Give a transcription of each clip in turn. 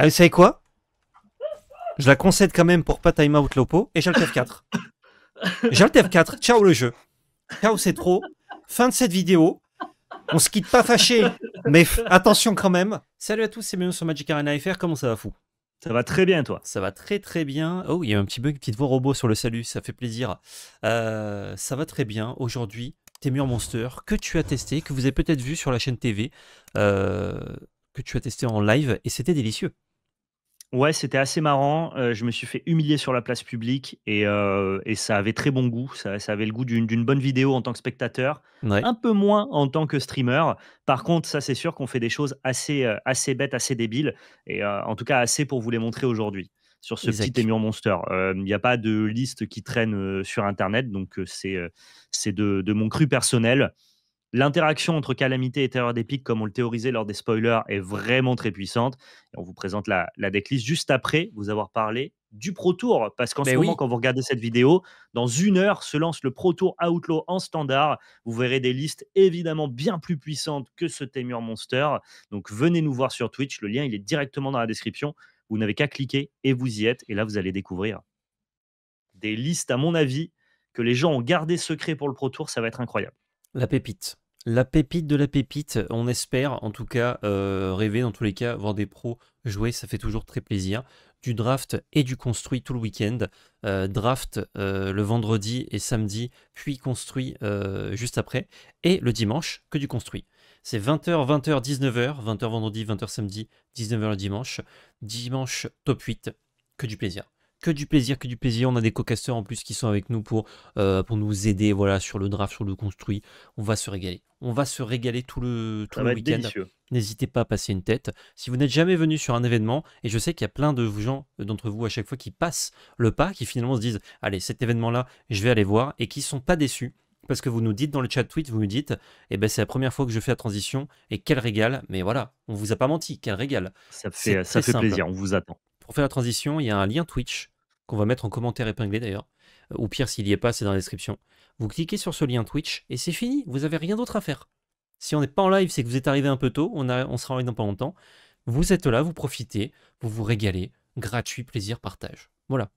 Ah, vous savez quoi Je la concède quand même pour pas time out Lopo et tf 4. J'ai le tf 4. Ciao le jeu. Ciao, c'est trop. Fin de cette vidéo. On se quitte pas fâché, mais attention quand même. Salut à tous, c'est Mion sur Magic Arena FR. Comment ça va, fou ça va très bien, toi. Ça va très très bien. Oh, il y a un petit bug, une petite voix robot sur le salut, ça fait plaisir. Euh, ça va très bien. Aujourd'hui, tes murs Monster, que tu as testé, que vous avez peut-être vu sur la chaîne TV, euh, que tu as testé en live, et c'était délicieux. Ouais, c'était assez marrant. je me suis fait humilier sur la place publique et, ça avait très bon goût. Ça, avait le goût d'une bonne vidéo en tant que spectateur, un peu moins en tant que streamer. Par contre, ça c'est sûr qu'on fait des choses assez, assez bêtes, assez débiles et en tout cas assez pour vous les montrer aujourd'hui sur ce petit émur monster. Il n'y a pas de liste qui traîne sur Internet, donc c'est de, de mon cru personnel. L'interaction entre calamité et terreur des comme on le théorisait lors des spoilers, est vraiment très puissante. on vous présente la, la decklist juste après vous avoir parlé du Pro Tour. Parce qu'en ce ben moment, quand vous regardez cette vidéo, dans une heure se lance le Pro Tour Outlaw en standard. Vous verrez des listes évidemment bien plus puissantes que ce Temur Monster. Donc venez nous voir sur Twitch. Le lien, il est directement dans la description. Vous n'avez qu'à cliquer et vous y êtes. Et là, vous allez découvrir des listes, à mon avis, que les gens ont gardées secret pour le Pro Tour. Ça va être incroyable. La pépite la pépite de la pépite. On espère, en tout cas, euh, rêver, dans tous les cas, voir des pros jouer, ça fait toujours très plaisir. Du draft et du construit tout le week-end. Euh, draft euh, le vendredi et samedi, puis construit juste après. Et le dimanche, que du construit. C'est 20h, 20h, 19h, 20h vendredi, 20h samedi, 19h le dimanche. Dimanche, top 8, que du plaisir que du plaisir, que du plaisir. On a des co en plus qui sont avec nous pour, euh, pour nous aider voilà, sur le draft, sur le construit. On va se régaler. On va se régaler tout le, tout le week-end. N'hésitez pas à passer une tête. Si vous n'êtes jamais venu sur un événement, et je sais qu'il y a plein de gens euh, d'entre vous à chaque fois qui passent le pas, qui finalement se disent Allez, cet événement-là, je vais aller voir, et qui ne sont pas déçus parce que vous nous dites dans le chat tweet, vous nous dites, eh ben c'est la première fois que je fais la transition et quel régal. Mais voilà, on vous a pas menti, quel régal. Ça fait, ça fait plaisir, on vous attend. Pour faire la transition, il y a un lien Twitch qu'on va mettre en commentaire épinglé d'ailleurs, ou euh, pire s'il n'y est pas, c'est dans la description. Vous cliquez sur ce lien Twitch et c'est fini, vous n'avez rien d'autre à faire. Si on n'est pas en live, c'est que vous êtes arrivé un peu tôt, on, a, on sera en live dans pas longtemps. Vous êtes là, vous profitez, vous vous régalez, gratuit, plaisir, partage. Voilà.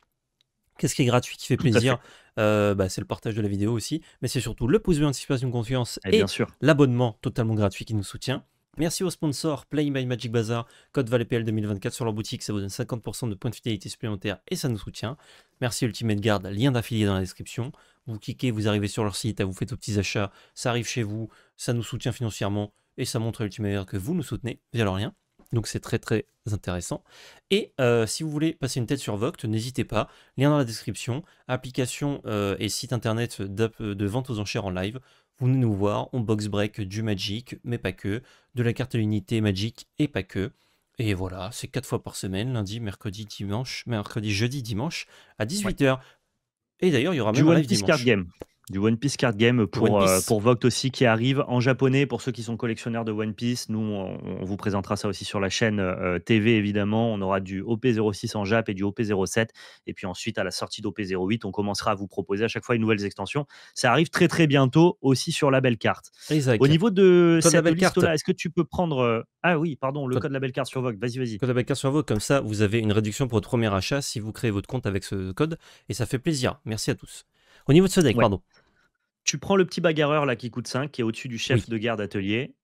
Qu'est-ce qui est gratuit, qui fait plaisir euh, bah, C'est le partage de la vidéo aussi, mais c'est surtout le pouce bleu, anticipation, confiance et, et l'abonnement totalement gratuit qui nous soutient. Merci aux sponsors Play My Magic Bazaar, code ValetPL 2024 sur leur boutique, ça vous donne 50% de points de fidélité supplémentaires et ça nous soutient. Merci Ultimate Guard, lien d'affilié dans la description. Vous cliquez, vous arrivez sur leur site, vous faites vos petits achats, ça arrive chez vous, ça nous soutient financièrement et ça montre à Ultimate que vous nous soutenez via leur lien. Donc c'est très très intéressant. Et euh, si vous voulez passer une tête sur Voct, n'hésitez pas. Lien dans la description, application euh, et site internet euh, de vente aux enchères en live. Vous venez nous voir, on box break du Magic, mais pas que, de la carte à l'unité Magic et pas que. Et voilà, c'est quatre fois par semaine, lundi, mercredi, dimanche, mercredi, jeudi, dimanche, à 18h. Et d'ailleurs, il y aura même un live dimanche. Game. Du One Piece Card Game pour, euh, pour Vogt aussi qui arrive en japonais pour ceux qui sont collectionneurs de One Piece. Nous, on, vous présentera ça aussi sur la chaîne euh, TV évidemment. On aura du OP06 en Jap et du OP07. Et puis ensuite, à la sortie d'OP08, on commencera à vous proposer à chaque fois une nouvelle extension. Ça arrive très très bientôt aussi sur la belle carte. Exact. Au niveau de cette liste-là, est-ce que tu peux prendre. Euh, ah oui, pardon, le code, de la belle carte sur Vogue. Vas-y, vas-y. Code la belle carte sur Vogue, comme ça, vous avez une réduction pour votre premier achat si vous créez votre compte avec ce code. Et ça fait plaisir. Merci à tous. Au niveau de ce deck, pardon. Tu prends le petit bagarreur là qui coûte 5, qui est au-dessus du chef de garde atelier.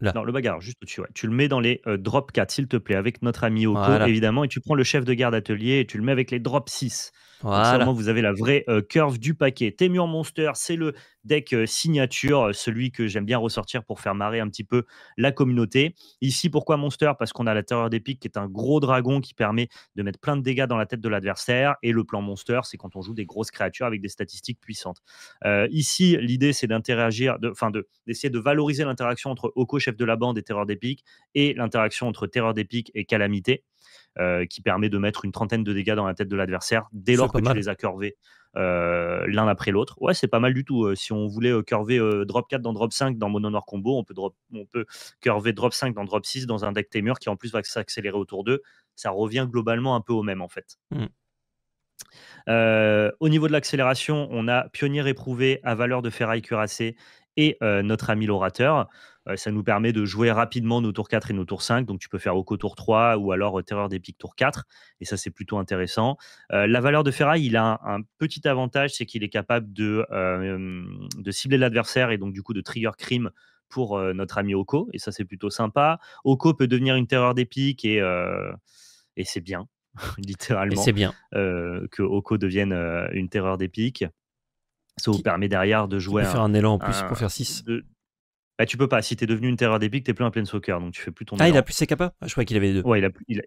Non, le bagarreur, juste au-dessus. Tu le mets dans les euh, drop 4, s'il te plaît, avec notre ami Oko, évidemment. Et tu prends le chef de garde atelier et tu le mets avec les drop 6. Voilà. vous avez la vraie euh, curve du paquet. Temur Monster, c'est le deck euh, signature, euh, celui que j'aime bien ressortir pour faire marrer un petit peu la communauté. Ici, pourquoi Monster Parce qu'on a la Terreur des qui est un gros dragon qui permet de mettre plein de dégâts dans la tête de l'adversaire. Et le plan Monster, c'est quand on joue des grosses créatures avec des statistiques puissantes. ici, l'idée, c'est d'interagir, enfin, de, d'essayer de, valoriser l'interaction entre Oko, chef de la bande, et Terreur des et l'interaction entre Terreur des et Calamité. Euh, qui permet de mettre une trentaine de dégâts dans la tête de l'adversaire dès lors que tu les as curvés euh, l'un après l'autre. Ouais, c'est pas mal du tout. Euh, si on voulait curver drop 4 dans drop 5 dans Mono Noir combo, on peut, on peut curver drop 5 dans drop 6 dans un deck Temur qui en plus va s'accélérer autour d'eux. Ça revient globalement un peu au même en fait. Hmm. au niveau de l'accélération, on a Pionnier éprouvé à valeur de ferraille cuirassée et euh, notre ami l'orateur. Euh, ça nous permet de jouer rapidement nos tours 4 et nos tours 5. Donc tu peux faire Oko tour 3 ou alors euh, Terreur des pics tour 4. Et ça, c'est plutôt intéressant. la valeur de ferraille, il a un, petit avantage, c'est qu'il est capable de, cibler l'adversaire et donc du coup de trigger crime pour notre ami Oko. Et ça, c'est plutôt sympa. Oko peut devenir une terreur des et, et c'est bien. littéralement, c'est bien. que Oko devienne une terreur des pics. Ça vous permet derrière de jouer. Tu faire un élan en plus pour faire 6. Bah, tu peux pas. Si t'es devenu une terreur d'épique, t'es plus un plein soccer, donc tu fais plus ton. Ah, il a plus ses capacités ah, Je crois qu'il avait deux. Ouais,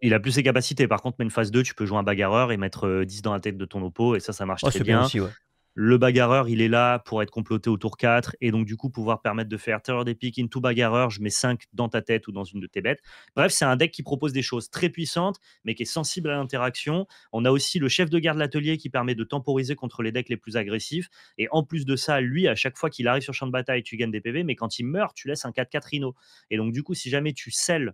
il a, plus ses capacités. Par contre, même phase 2, tu peux jouer un bagarreur et mettre 10 euh, dans la tête de ton oppo, et ça, ça marche oh, très bien. bien aussi, ouais le bagarreur, il est là pour être comploté au tour 4 et donc du coup pouvoir permettre de faire terreur des In into bagarreur, je mets 5 dans ta tête ou dans une de tes bêtes. Bref, c'est un deck qui propose des choses très puissantes mais qui est sensible à l'interaction. On a aussi le chef de garde de l'atelier qui permet de temporiser contre les decks les plus agressifs et en plus de ça, lui, à chaque fois qu'il arrive sur champ de bataille, tu gagnes des PV mais quand il meurt, tu laisses un 4-4 Rhino. Et donc du coup, si jamais tu selles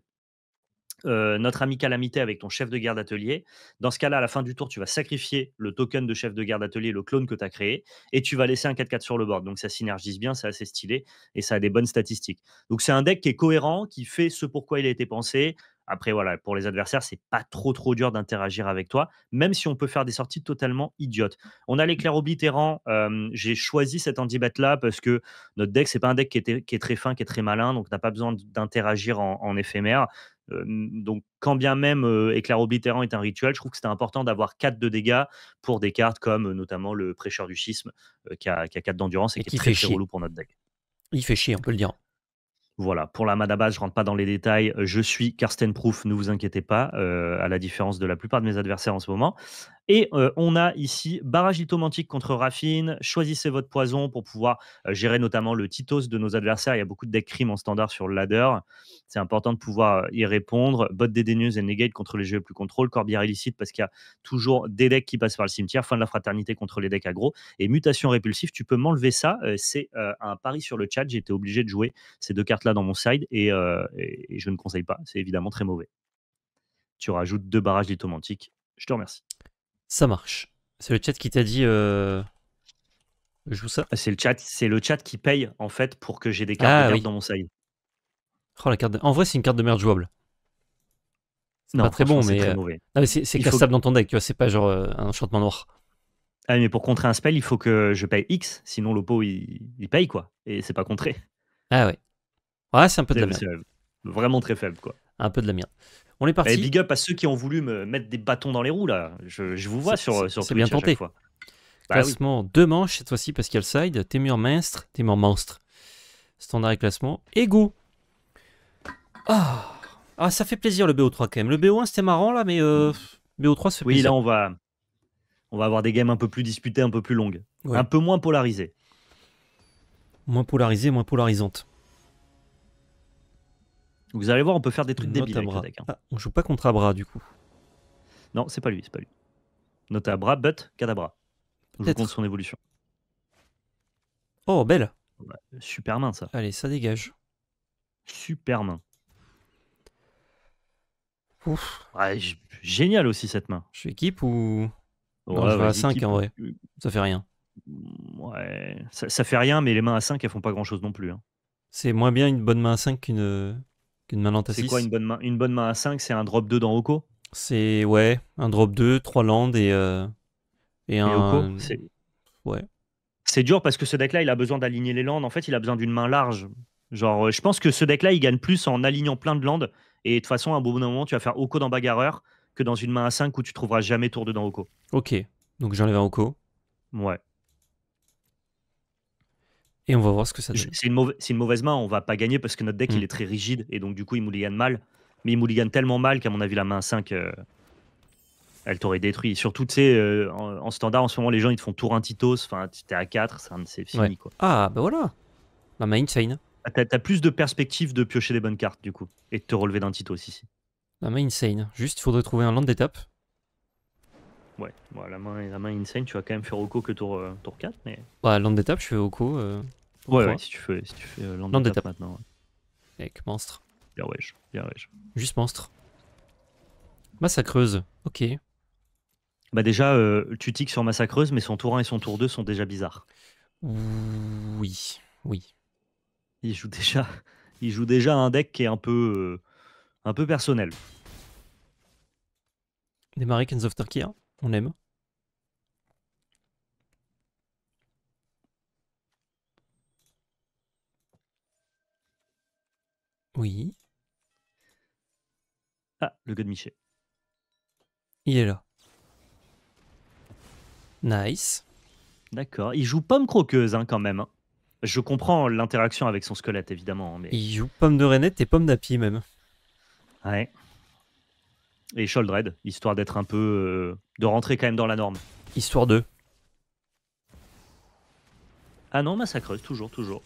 euh, notre ami calamité avec ton chef de guerre d'atelier. Dans ce cas-là, à la fin du tour, tu vas sacrifier le token de chef de guerre d'atelier, le clone que tu as créé, et tu vas laisser un 4-4 sur le board. Donc ça synergise bien, c'est assez stylé, et ça a des bonnes statistiques. Donc c'est un deck qui est cohérent, qui fait ce pourquoi il a été pensé. Après, voilà, pour les adversaires, c'est pas trop trop dur d'interagir avec toi, même si on peut faire des sorties totalement idiotes. On a l'éclair oblitérant. Euh, j'ai choisi cet anti-bat-là parce que notre deck, c'est pas un deck qui est, très fin, qui est très malin, donc n'as pas besoin d'interagir en éphémère donc, quand bien même Éclair obliterant est un rituel, je trouve que c'était important d'avoir 4 de dégâts pour des cartes comme notamment le Prêcheur du Schisme qui, a, 4 d'endurance et, qui, est très, relou pour notre deck. Il fait chier, on peut le dire. Voilà, pour la Madabas, je rentre pas dans les détails. Je suis Karsten Proof, ne vous inquiétez pas, à la différence de la plupart de mes adversaires en ce moment. Et euh, on a ici barrage lithomantique contre Raffine. Choisissez votre poison pour pouvoir euh, gérer notamment le Titos de nos adversaires. Il y a beaucoup de decks crime en standard sur le ladder. C'est important de pouvoir euh, y répondre. Bot dédaigneuse et negate contre les jeux plus contrôle. Corbière illicite parce qu'il y a toujours des decks qui passent par le cimetière. Fin de la fraternité contre les decks aggro. Et mutation répulsive, tu peux m'enlever ça. C'est un pari sur le chat. J'étais obligé de jouer ces deux cartes-là dans mon side et, et je ne conseille pas. C'est évidemment très mauvais tu rajoutes deux barrages lithomantiques. Je te remercie. Ça marche. C'est le chat qui t'a dit euh, joue ça C'est le chat, c'est le chat qui paye en fait pour que j'ai des cartes ah de dans mon side. Oh, la carte En vrai, c'est une carte de merde jouable. C'est pas très bon, mais, euh, mais c'est cassable dans ton deck, tu vois, c'est pas genre euh, un enchantement noir. Ah mais pour contrer un spell, il faut que je paye X, sinon l'oppo il... paye quoi, et c'est pas contré. Ah ouais. Ouais, c'est un peu de la merde. Vraiment très faible quoi. Un peu de la merde. On est parti. Et big up à ceux qui ont voulu me mettre des bâtons dans les roues, là. Je, vous vois sur, sur C'est bien tenté. Fois. Bah classement deux manches, cette fois-ci, Pascal Side, Témur minstre Monstre. Standard et classement Ego Ah, ah ça fait plaisir le BO3 quand même. Le BO1 c'était marrant là, mais euh, mm. BO3 c'est. oui, là on va, on va avoir des games un peu plus disputées, un peu plus longues, un peu moins polarisées. Moins polarisées, moins polarisantes. Vous allez voir, on peut faire des trucs débiles avec hein. ah, on joue pas contre Abra du coup. Non, c'est pas lui, c'est pas lui. Notabra, but Cadabra. On joue contre son évolution. Oh, belle. Bah, super main ça. Allez, ça dégage. Super main. Ouf. génial aussi cette main. Je suis équipe ou non, à 5 en vrai. Ça fait rien. Ouais, ça, fait rien, mais les mains à 5 elles font pas grand chose non plus. Hein. C'est moins bien une bonne main à 5 qu'une c'est quoi une bonne main Une bonne main à 5, c'est un drop 2 dans Oko C'est, ouais, un drop 2, 3 landes et, euh, un. Oko, euh, ouais. C'est dur parce que ce deck-là, il a besoin d'aligner les landes. En fait, il a besoin d'une main large. Genre, euh, je pense que ce deck-là, il gagne plus en alignant plein de landes. Et de toute façon, à un bon moment, tu vas faire Oko dans Bagarreur que dans une main à 5 où tu trouveras jamais tour 2 dans Oko. Ok, donc j'enlève un Oko. Ouais. Et on va voir ce que ça donne. C'est une, mauvaise main, on va pas gagner parce que notre deck il mm. est très rigide et donc du coup il mouligane mal. Mais il mouligane tellement mal qu'à mon avis la main 5 euh, elle t'aurait détruit. surtout, tu sais, euh, en, standard en ce moment les gens ils te font tour un Titos, enfin t'es à 4, c'est fini quoi. Ah bah voilà, la main insane. Ah, t'as plus de perspective de piocher des bonnes cartes du coup et de te relever d'un Titos ici. La main insane, juste il faudrait trouver un land d'étape Ouais, la, main, insane, tu vas quand même faire Oko que tour, euh, tour 4. Mais... Bah, d'étape, je fais Oko. Euh, ouais, si tu fais, si tu fais euh, d'étape maintenant. Ouais. monstre. Bien ouais, bien ouais. Juste monstre. Massacreuse, ok. Bah déjà, tu tiques sur Massacreuse, mais son tour 1 et son tour 2 sont déjà bizarres. Oui, oui. Il joue déjà, il joue déjà un deck qui est un peu, un peu personnel. Des Marikens of Turkey, hein. On aime. Oui. Ah, le gars de Il est là. Nice. D'accord. Il joue pomme croqueuse hein, quand même. Hein. Je comprends l'interaction avec son squelette évidemment. Hein, mais... Il joue pomme de rainette et pomme d'api même. Ouais et Sholdred, histoire d'être un peu. Euh, de rentrer quand même dans la norme. Histoire 2. Ah non, massacreuse, toujours, toujours.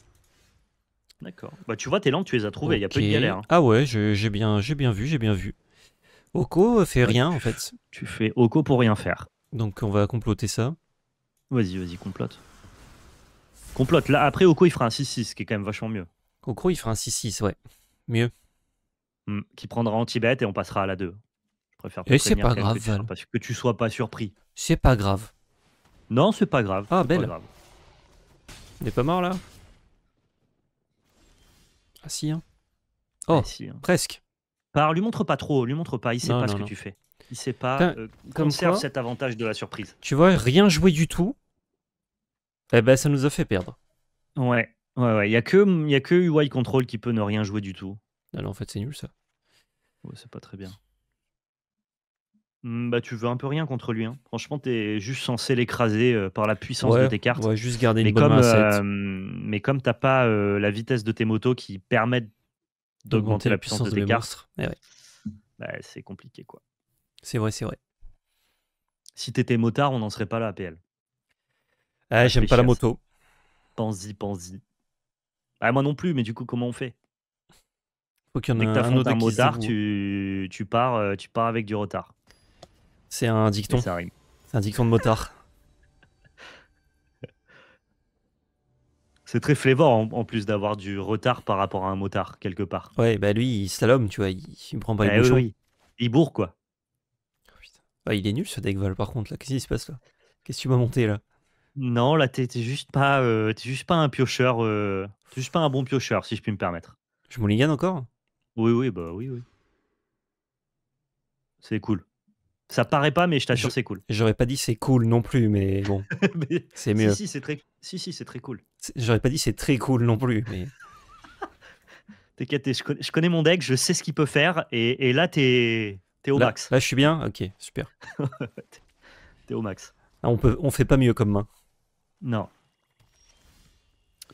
D'accord. Bah tu vois, tes lampes, tu les as trouvées, il y a pas de galère. Hein. Ah ouais, j'ai bien, bien vu, j'ai bien vu. Oko fait rien en fait. Tu fais Oko pour rien faire. Donc on va comploter ça. Vas-y, vas-y, complote. Complote. Là, après, Oko, il fera un 6-6, ce qui est quand même vachement mieux. Oko, il fera un 6-6, ouais. Mieux. Hmm. qui prendra en Tibet et on passera à la 2. Et c'est pas grave, que, que tu sois pas surpris. C'est pas grave. Non, c'est pas grave. Ah, belle. Il est pas mort là Ah si, hein. Ah, oh, hein. presque. Par, lui montre pas trop, lui montre pas, il sait pas ce que tu fais. Il sait pas, euh, comme conserve cet avantage de la surprise. Tu vois, rien jouer du tout. Eh ben, ça nous a fait perdre. Ouais, ouais, ouais. Il y a que, y a que UI Control qui peut ne rien jouer du tout. Alors, ah non, en fait, c'est nul ça. Ouais, c'est pas très bien. Mmh, bah, tu veux un peu rien contre lui. Hein. Franchement, tu es juste censé l'écraser euh, par la puissance de tes cartes. juste garder Mais comme euh, mais comme t'as pas euh, la vitesse de tes motos qui permettent d'augmenter la puissance de tes cartes, eh bah, c'est compliqué quoi. c'est vrai, c'est vrai. Si t'étais motard, on n'en serait pas là à PL. Ah, j'aime pas la moto. Pense-y, pense-y. Bah, moi non plus, mais du coup, comment on fait Faut qu'il y en un motard, tu, pars, tu pars avec du retard. C'est un dicton. C'est un dicton de motard. C'est très flévor en, plus d'avoir du retard par rapport à un motard quelque part. Ouais, bah lui, il slalom, tu vois, il, prend pas les eh oui, Il bourre quoi. Oh, ah, il est nul ce deck Val par contre là. Qu'est-ce qui se passe là Qu'est-ce que tu m'as monté là Non, là t'es juste pas, euh, juste pas un piocheur, euh, juste pas un bon piocheur si je puis me permettre. Je mouligane encore Oui, oui, bah oui, oui. C'est cool. Ça paraît pas, mais je t'assure, c'est cool. J'aurais pas dit c'est cool non plus, mais bon, c'est mieux. Si, si, c'est très, si, si, c'est très cool. J'aurais pas dit c'est très cool non plus, mais. T'inquiète, je, connais, mon deck, je sais ce qu'il peut faire, et, là, t'es es au max. Là, je suis bien Ok, super. t'es au max. Ah, on, peut, on fait pas mieux comme main. Non.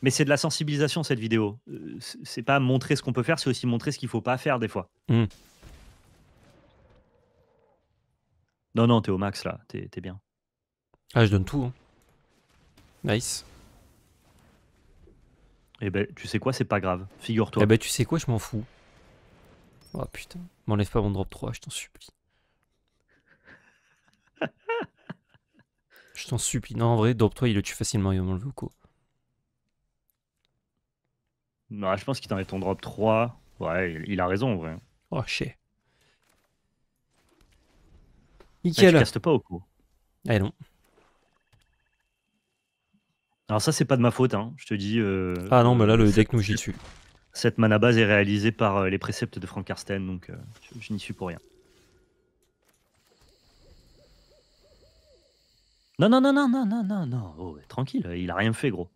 Mais c'est de la sensibilisation, cette vidéo. Euh, c'est pas montrer ce qu'on peut faire, c'est aussi montrer ce qu'il faut pas faire, des fois. Mm. Non, non, t'es au max là, t'es bien. Ah, je donne tout. Hein. Nice. Eh ben, tu sais quoi, c'est pas grave, figure-toi. Eh ben, tu sais quoi, je m'en fous. Oh putain, m'enlève pas mon drop 3, je t'en supplie. je t'en supplie. Non, en vrai, drop 3, il le tue facilement, il va m'enlever Non, bah, je pense qu'il t'enlève ton drop 3. Ouais, il a raison en vrai. Oh, shit. Nickel. ne ah, pas au coup. Eh non. Alors ça, c'est pas de ma faute, hein. je te dis. Euh, ah non, mais là, le euh, deck nous j'y suis. Cette mana base est réalisée par euh, les préceptes de Frank Karsten donc je, n'y suis pour rien. Non, non, non, non, non, non, non, non, oh, tranquille, il a rien fait, gros.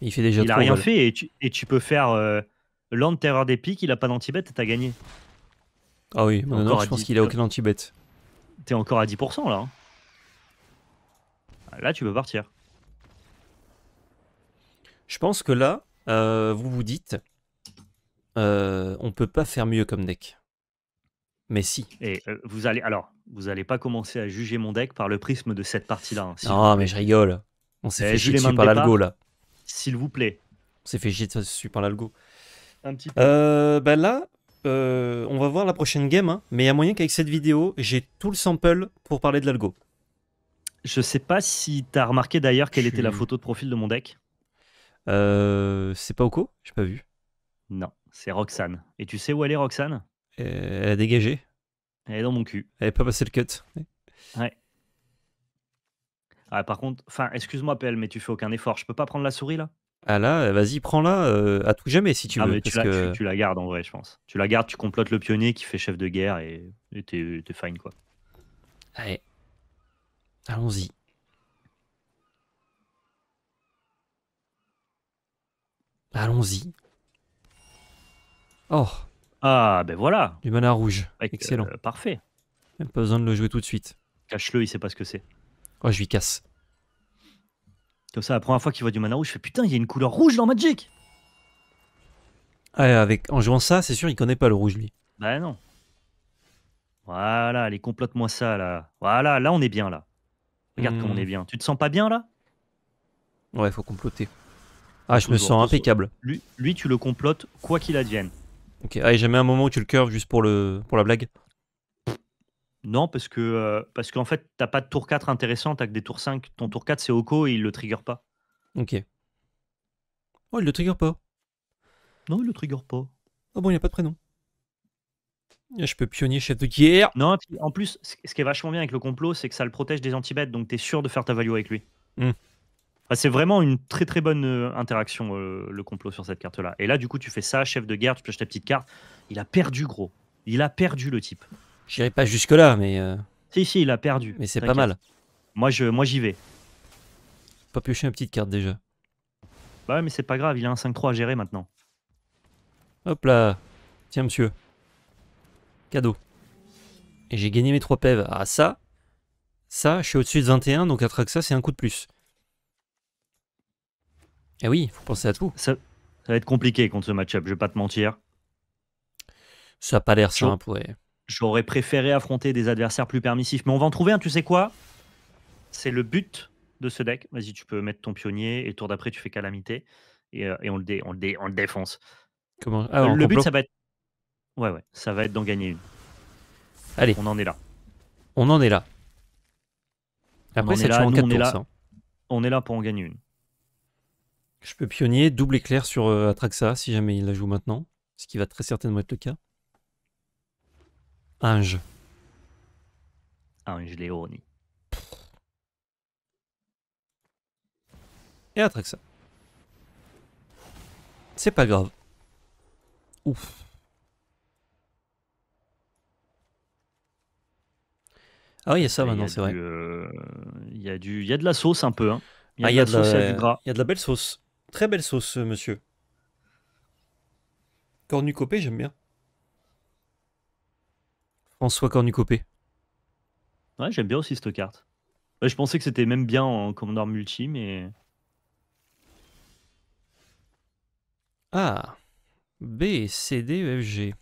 Il fait déjà Il a rien fait et tu, et tu, peux faire Land Terreur des Pics, il a pas d'antibet et t'as gagné. Ah oui, non, je pense qu'il a aucun antibet encore à 10% là. Hein. Là, tu peux partir. Je pense que là, euh, vous vous dites, euh, on peut pas faire mieux comme deck. Mais si. Et euh, vous allez, alors, vous allez pas commencer à juger mon deck par le prisme de cette partie-là. Hein, mais je rigole. On s'est eh, fait chier par l'algo là. S'il vous plaît. On s'est fait Je dessus par l'algo. Un petit peu. ben là, euh, on va voir la prochaine game, hein, mais il y a moyen qu'avec cette vidéo, j'ai tout le sample pour parler de l'algo. Je sais pas si t'as remarqué d'ailleurs quelle était la photo de profil de mon deck. Euh, c'est pas Oko J'ai pas vu. Non, c'est Roxane. Et tu sais où elle est, Roxane euh, Elle a dégagé. Elle est dans mon cul. Elle est pas passé le cut. Ouais. Ah, par contre, enfin, excuse-moi, PL, mais tu fais aucun effort. Je peux pas prendre la souris là ah là, euh, vas-y, prends-la euh, à tout jamais si tu ah, veux. tu la, tu, la gardes en vrai, je pense. Tu la gardes, tu complotes le pionnier qui fait chef de guerre et t'es fine, quoi. Allez, allons-y. Allons-y. Oh, Ah, ben voilà. du mana rouge. Excellent. Euh, parfait. pas besoin de le jouer tout de suite. Cache-le, il sait pas ce que c'est. Oh, je lui casse. Comme ça, la première fois qu'il voit du mana rouge, je fais putain, il y a une couleur rouge dans Magic. Ah, avec, en jouant ça, c'est sûr, il connaît pas le rouge, lui. Bah non. Voilà, allez, complote-moi ça, là. Voilà, là, on est bien, là. Regarde comment on hmm. est bien. Tu te sens pas bien, là Ouais, faut comploter. Ah, je me sens impeccable. Lui, lui, tu le complotes quoi qu'il advienne. Ok, allez, jamais un moment où tu le curves juste pour, le, pour la blague non, parce que euh, parce qu'en fait, t'as pas de tour 4 intéressant, t'as que des tours 5. Ton tour 4, c'est Oko et il le trigger pas. Ok. Oh, il le trigger pas. Non, il le trigger pas. Ah oh bon, il n'y a pas de prénom. Je peux pionnier chef de guerre. Non, en plus, ce qui est vachement bien avec le complot, c'est que ça le protège des anti-bêtes, donc t'es sûr de faire ta value avec lui. Hmm. c'est vraiment une très très bonne euh, interaction, euh, le complot sur cette carte-là. Et là, du coup, tu fais ça, chef de guerre, tu pioches ta petite carte. Il a perdu, gros. Il a perdu le type. J'irai pas jusque-là, mais. Euh, si, si, il a perdu. mais c'est pas mal. Moi, je, moi, j'y vais. Pas piocher une petite carte déjà. Bah ouais, mais c'est pas grave, il a un 5-3 à gérer maintenant. Hop là. Tiens, monsieur. Cadeau. Et j'ai gagné mes trois pèves. Ah, ça. Ça, je suis au-dessus de 21, donc à ça, c'est un coup de plus. Eh oui, faut penser à tout. Ça, va être compliqué contre ce match-up, je vais pas te mentir. Ça a pas l'air simple, hein, ouais. J'aurais préféré affronter des adversaires plus permissifs. Mais on va en trouver un, tu sais quoi C'est le but de ce deck. Vas-y, tu peux mettre ton pionnier et tour d'après, tu fais calamité. Et, euh, on, le on, le défonce. Comment ah, Le but, ça va être. Ouais, ouais, ça va être d'en gagner une. Allez. On en est là. On en est là. Après, c'est on, est là, hein. on est là pour en gagner une. Je peux pionnier, double éclair sur euh, Atraxa si jamais il la joue maintenant, ce qui va très certainement être le cas. Ange. Ange Léoni. Et ça. C'est pas grave. Ouf. Ah oui, il y a ça maintenant, c'est vrai. il y, a euh, y de la sauce un peu. Hein. Il y a, ah, de, la sauce, Il y Il y a de la belle sauce. Très belle sauce, euh, monsieur. Cornucopée, j'aime bien. François Cornucopé. Ouais, j'aime bien aussi cette carte. je pensais que c'était même bien en Commandeur Multi, mais. Ah B, C, D, E, F, G.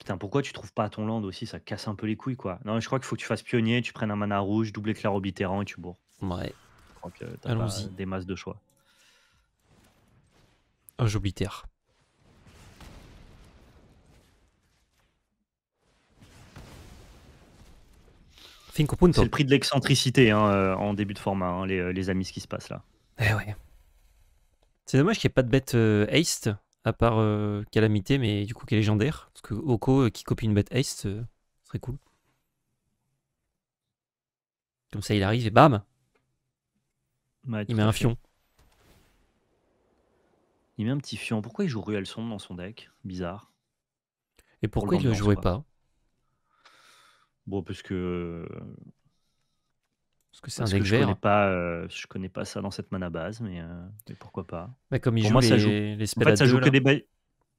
Putain, pourquoi tu trouves pas ton land aussi Ça casse un peu les couilles, quoi. Non, je crois qu'il faut que tu fasses pionnier, tu prennes un mana rouge, double éclair obiterrant et tu bourres. Ouais. Je crois que t'as des masses de choix. Un C'est le prix de l'excentricité hein, euh, en début de format, hein, euh, les, amis, ce qui se passe là. Eh C'est dommage qu'il n'y ait pas de bête euh, haste, à part Calamité, mais du coup qui est légendaire. Parce que Oko qui copie une bête haste, serait cool. Comme ça, il arrive et bam Il met un fion. Il met un petit fion. Pourquoi il joue Ruelson dans son deck Bizarre. Et pourquoi il ne jouait pas Bon, parce que. Parce que c'est un deck je vert. Connais pas, euh, connais pas ça dans cette mana base, mais, euh, pourquoi pas. Mais bah, comme il moi, ça joue, que des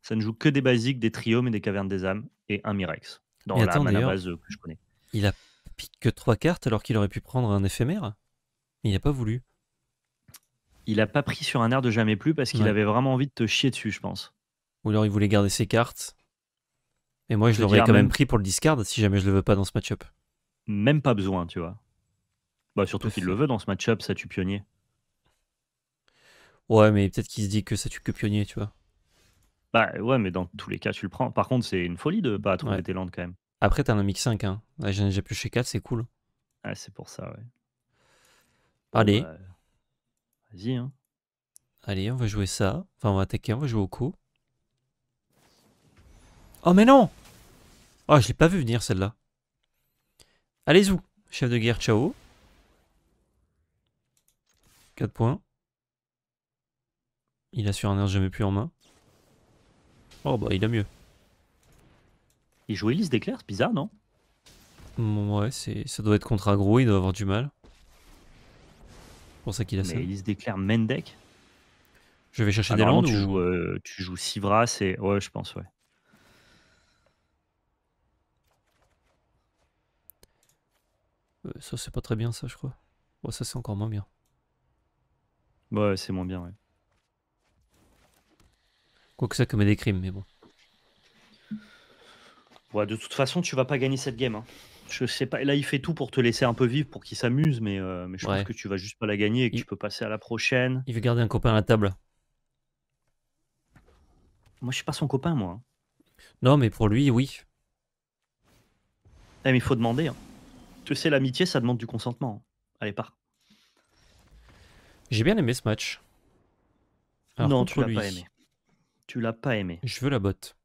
ça ne joue que des basiques, des triomes et des cavernes des âmes et un Mirex dans la mana base que je connais. Il a pique que trois cartes alors qu'il aurait pu prendre un éphémère. Il n'a pas voulu. Il n'a pas pris sur un air de jamais plus parce qu'il avait vraiment envie de te chier dessus, je pense. Ou alors il voulait garder ses cartes et moi, je l'aurais quand même, pris pour le discard si jamais je le veux pas dans ce match-up. Même pas besoin, tu vois. Bah, surtout s'il le veut dans ce match-up, ça tue pionnier. Ouais, mais peut-être qu'il se dit que ça tue que pionnier, tu vois. Bah ouais, mais dans tous les cas, tu le prends. Par contre, c'est une folie de pas trouver ouais. tes quand même. Après, t'as un mix 5, hein. j'en ai déjà plus chez 4, c'est cool. Ah, c'est pour ça, ouais. Allez. Vas-y, hein. Allez, on va jouer ça. Enfin, on va attaquer, on va jouer au coup. Oh mais non Oh, je l'ai pas vu venir celle-là. Allez vous Chef de guerre, ciao. 4 points. Il a sur un air jamais plus en main. Oh bah il a mieux. Il joue Elise d'éclair, c'est bizarre non Ouais, Ouais, ça doit être contre aggro, il doit avoir du mal. pour ça qu'il a ça. Mais d'éclair, main Je vais chercher des landes tu, joues, euh, tu joues Sivra, c'est... Ouais je pense ouais. Euh, ça, c'est pas très bien, ça, je crois. Ouais, ça, c'est encore moins bien. Ouais, c'est moins bien, ouais. que ça commet des crimes, mais bon. Ouais, de toute façon, tu vas pas gagner cette game. Hein. Je sais pas. Là, il fait tout pour te laisser un peu vivre, pour qu'il s'amuse, mais, euh, mais je pense que tu vas juste pas la gagner et que tu peux passer à la prochaine. Il veut garder un copain à la table. Moi, je suis pas son copain, moi. Hein. Non, mais pour lui, oui. Eh, mais il faut demander. Hein. Tu sais, l'amitié, ça demande du consentement. Allez, pars. J'ai bien aimé ce match. non, tu l'as pas aimé. Tu l'as pas aimé. Je veux la botte.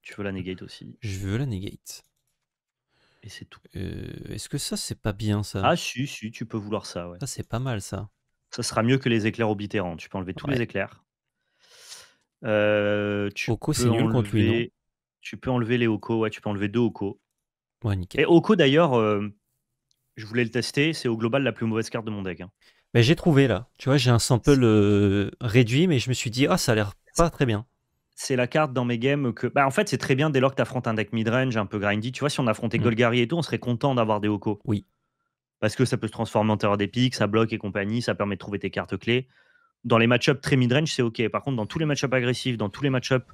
Tu veux la negate aussi. Je veux la negate. Et c'est tout. Euh, est-ce que ça, c'est pas bien ça Ah, si, si, tu peux vouloir ça. Ouais. Ça, c'est pas mal ça. Ça sera mieux que les éclairs oblitérants. Tu peux enlever tous les éclairs. Euh, tu Oko, c'est Non tu peux enlever les Oko. Ouais, tu peux enlever deux Oko. Et Oko, d'ailleurs, euh, je voulais le tester. C'est au global la plus mauvaise carte de mon deck. Hein. Mais j'ai trouvé là. Tu vois, j'ai un sample euh, réduit, mais je me suis dit, ah, ça a l'air pas très bien. C'est la carte dans mes games que. Bah, en fait, c'est très bien dès lors que tu affrontes un deck midrange un peu grindy. Tu vois, si on affrontait mm. Golgari et tout, on serait content d'avoir des Oko. Oui. Parce que ça peut se transformer en terreur d'épique, ça bloque et compagnie, ça permet de trouver tes cartes clés. Dans les match-ups très midrange, c'est OK. Par contre, dans tous les matchups agressifs, dans tous les matchups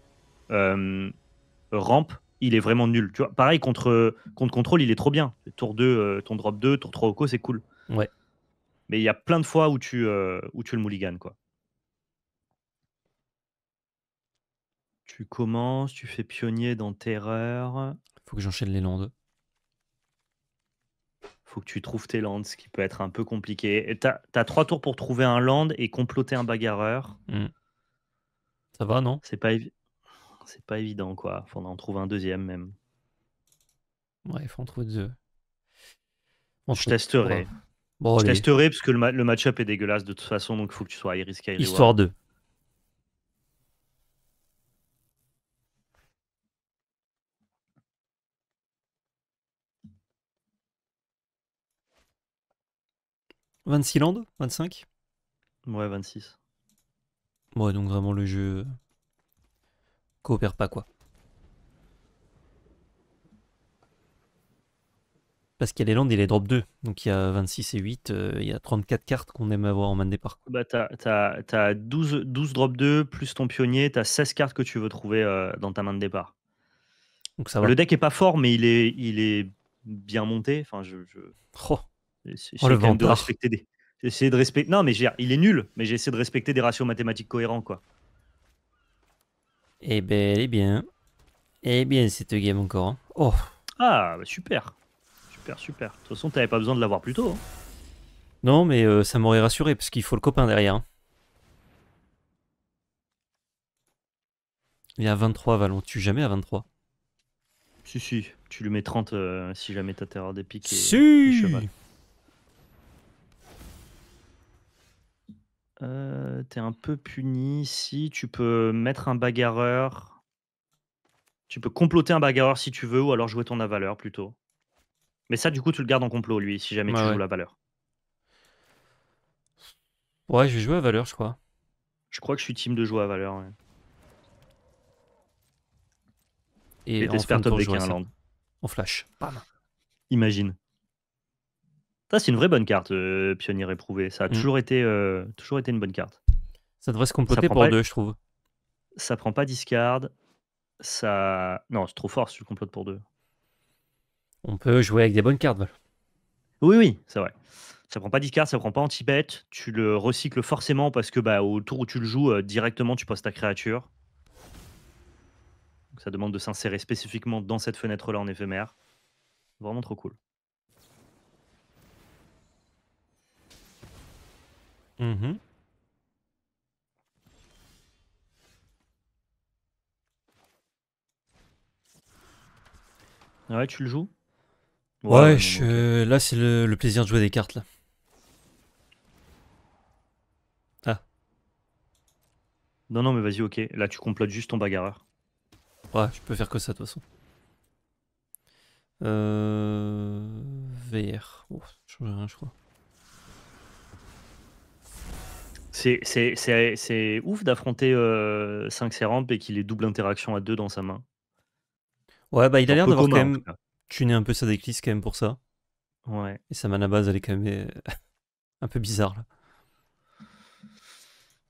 euh, rampes il est vraiment nul. Tu vois, pareil, contre, euh, contre contrôle, il est trop bien. Tour 2, euh, ton drop 2, tour 3 au co, c'est cool. Ouais. Mais il y a plein de fois où tu, euh, où tu le mulligan, quoi. Tu commences, tu fais pionnier dans terreur. Faut que j'enchaîne les landes. Faut que tu trouves tes landes, ce qui peut être un peu compliqué. T'as as trois tours pour trouver un land et comploter un bagarreur. Hmm. Ça va, non C'est pas évident c'est pas évident, quoi. Faut en trouver un deuxième, même. Ouais, faut en trouver deux. je testerai. Bon, je testerai parce que le, match-up est dégueulasse de toute façon, donc il faut que tu sois Iris Histoire 2. « 26 landes 25 Ouais, 26. Ouais, donc vraiment le jeu euh, opère pas quoi. Parce qu'il est a les landes et les drop 2. Donc il y a 26 et 8, euh, il y a 34 cartes qu'on aime avoir en main de départ. Bah, t'as as, 12, 12 drop 2 plus ton pionnier, tu as 16 cartes que tu veux trouver euh, dans ta main de départ. Donc ça va. Le deck est pas fort, mais il est, il est bien monté. Enfin, je, je... Oh. oh de respecter des... J'essaie de respecter. Non, mais il est nul, mais j'ai essayé de respecter des ratios mathématiques cohérents. quoi. Eh bien elle est bien. Eh bien, cette game encore. Hein. Oh Ah, bah, super Super, super. De toute façon, t'avais pas besoin de l'avoir plus tôt. Hein. Non, mais euh, ça m'aurait rassuré, parce qu'il faut le copain derrière. Hein. Il est à 23, Valon. Tu jamais à 23. Si, si. Tu lui mets 30 euh, si jamais t'as terreur des piques et, si cheval. Euh, t'es un peu puni si tu peux mettre un bagarreur tu peux comploter un bagarreur si tu veux ou alors jouer ton avaleur plutôt. Mais ça du coup tu le gardes en complot lui, si jamais tu joues la valeur. Ouais, je vais jouer valeur, je crois. Je crois que je suis team de jouer à valeur. Et Et en En flash. Imagine. Ça, c'est une vraie bonne carte, euh, Pionnier éprouvé. Ça a mm. toujours, été, euh, toujours été une bonne carte. Ça devrait se comploter pour deux, je trouve. Ça prend pas discard. Ça... Non, c'est trop fort si tu complotes pour deux. On peut jouer avec des bonnes cartes. Oui, oui, c'est vrai. Ça prend pas discard, ça prend pas anti-bet. Tu le recycles forcément parce que bah, au tour où tu le joues, euh, directement tu poses ta créature. ça demande de s'insérer spécifiquement dans cette fenêtre-là en éphémère. Vraiment trop cool. Mm-hmm. Ah ouais, tu le joues Ouais, là c'est le, plaisir de jouer des cartes là. Ah. Non, non, mais vas-y, ok. Là tu complotes juste ton bagarreur. Ouais, je peux faire que ça de toute façon. Euh... VR. Oh, change rien, je crois. C'est ouf d'affronter 5 euh, Seramp et qu'il ait double interaction à deux dans sa main. Ouais, bah il a l'air d'avoir quand même tuné un peu sa déclisse quand même pour ça. Ouais. Et sa mana base, elle est quand même euh, un peu bizarre là.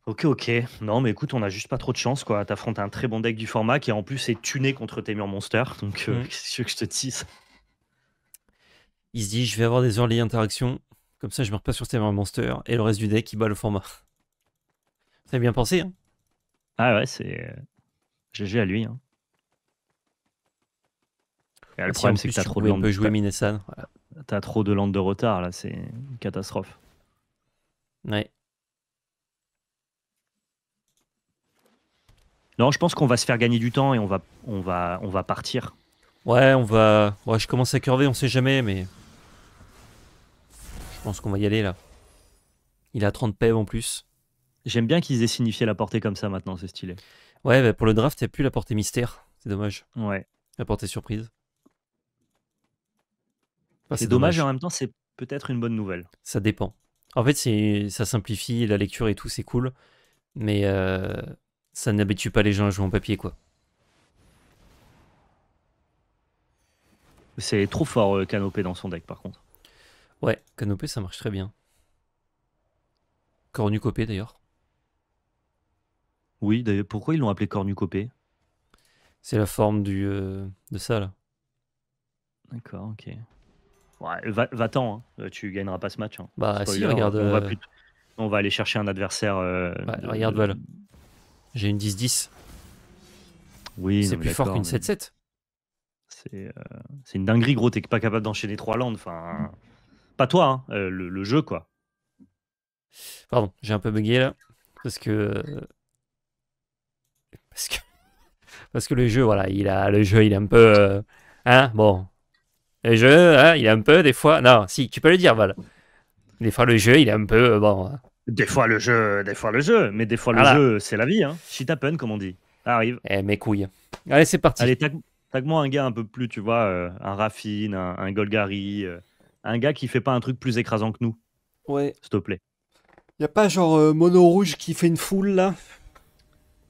Ok, ok. Non, mais écoute, on a juste pas trop de chance, quoi. T'affrontes un très bon deck du format qui, en plus, est tuné contre tes Monster. Donc, euh, mm. qu'est-ce que je te tisse. Il se dit, je vais avoir des early interactions. Comme ça, je me pas sur tes Monster Et le reste du deck, il bat le format. C'est bien pensé. Hein. Ah ouais, c'est GG euh, à lui. Hein. le ah, problème, c'est que t'as trop de peut jouer Minesan. T'as trop de land de retard là, c'est une catastrophe. Ouais. Non, je pense qu'on va se faire gagner du temps et on va, on va, on va partir. Ouais, on va. Ouais, je commence à curver, on sait jamais, mais. Je pense qu'on va y aller là. Il a 30 pèves, en plus. J'aime bien qu'ils aient signifié la portée comme ça maintenant, c'est stylé. Ouais, bah pour le draft, il plus la portée mystère. C'est dommage. Ouais. La portée surprise. Ah, c'est dommage. et en même temps, c'est peut-être une bonne nouvelle. Ça dépend. En fait, ça simplifie la lecture et tout, c'est cool. Mais euh, ça n'habitue pas les gens à jouer en papier, quoi. C'est trop fort euh, Canopé dans son deck, par contre. Ouais, Canopé, ça marche très bien. Cornucopé, d'ailleurs. Oui, d'ailleurs, pourquoi ils l'ont appelé cornucopée C'est la forme du, euh, de ça, là. D'accord, ok. Ouais, va- ten hein. euh, tu gagneras pas ce match. Hein. Bah, si, hein. regarde. Euh, on, va aller chercher un adversaire. regarde, voilà. J'ai une 10-10. Oui, c'est plus fort qu'une 7-7. C'est une dinguerie, gros. T'es pas capable d'enchaîner trois landes. Enfin, pas toi, le, jeu, quoi. Pardon, j'ai un peu bugué là. Parce que Parce que, le jeu, voilà, il a, le jeu, il est un peu. Euh, hein, bon. Le jeu, hein, il est un peu, des fois. Non, si, tu peux le dire, Val. Des fois, le jeu, il est un peu. Euh, bon. Euh. Des fois, le jeu, des fois, le jeu. Mais des fois, le jeu, c'est la vie. Hein. Shit happen, comme on dit. arrive. Eh, mes couilles. Allez, c'est parti. Allez, tag, moi un gars un peu plus, tu vois, un Raffine, un, Golgari, un gars qui fait pas un truc plus écrasant que nous. Ouais. S'il te plaît. Y a pas genre Mono Rouge qui fait une foule là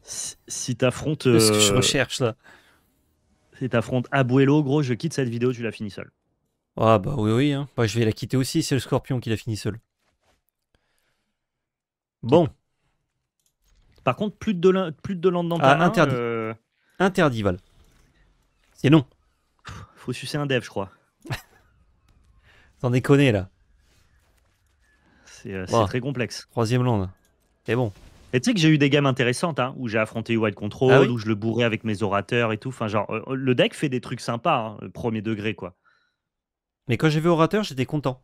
si t'affrontes. ce que je euh, recherche là. Si t'affrontes Abuelo, gros, je quitte cette vidéo, tu la finis seul. Ah bah oui, oui. Hein. Bah, je vais la quitter aussi, c'est le scorpion qui la finit seul. Bon. Par contre, plus de plus de Dolan ah, hein, Interdit. Euh. Interdit, Val. C'est non. Faut sucer un dev, je crois. T'en déconnes là. C'est euh, très complexe. Troisième land. Et bon. Et tu sais que j'ai eu des games intéressantes hein, où j'ai affronté Wild Control, ah où je le bourrais avec mes orateurs et tout. Enfin, genre, euh, le deck fait des trucs sympas, hein, premier degré quoi. Mais quand j'ai vu orateur, j'étais content.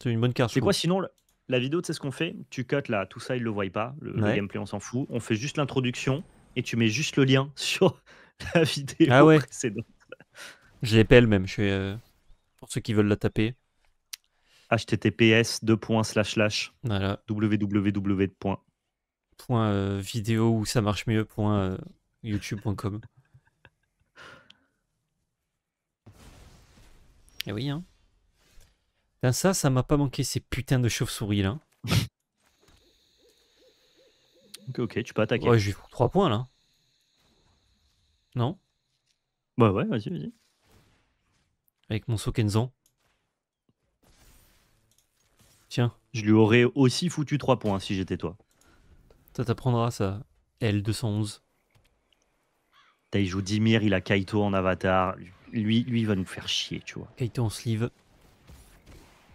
C'est une bonne carte. C'est quoi sinon la vidéo, tu sais ce qu'on fait Tu cut là, tout ça, ils le voient pas. Le, gameplay, on s'en fout. On fait juste l'introduction et tu mets juste le lien sur la vidéo ah ouais. précédente. Je même, je suis, euh, pour ceux qui veulent la taper. https://www point euh, vidéo ou ça marche mieux point euh, youtube.com. Et eh oui, hein. tiens ça, ça m'a pas manqué ces putains de chauves-souris là. ok, ok, tu peux attaquer. Ouais, j'ai 3 points là. Non bah ouais, vas-y, vas-y. Avec mon Sokenzon Tiens. Je lui aurais aussi foutu 3 points si j'étais toi. Ça t'apprendra ça. L211. Il joue Dimir, il a Kaito en avatar. Lui, lui, il va nous faire chier, tu vois. Kaito en sleeve.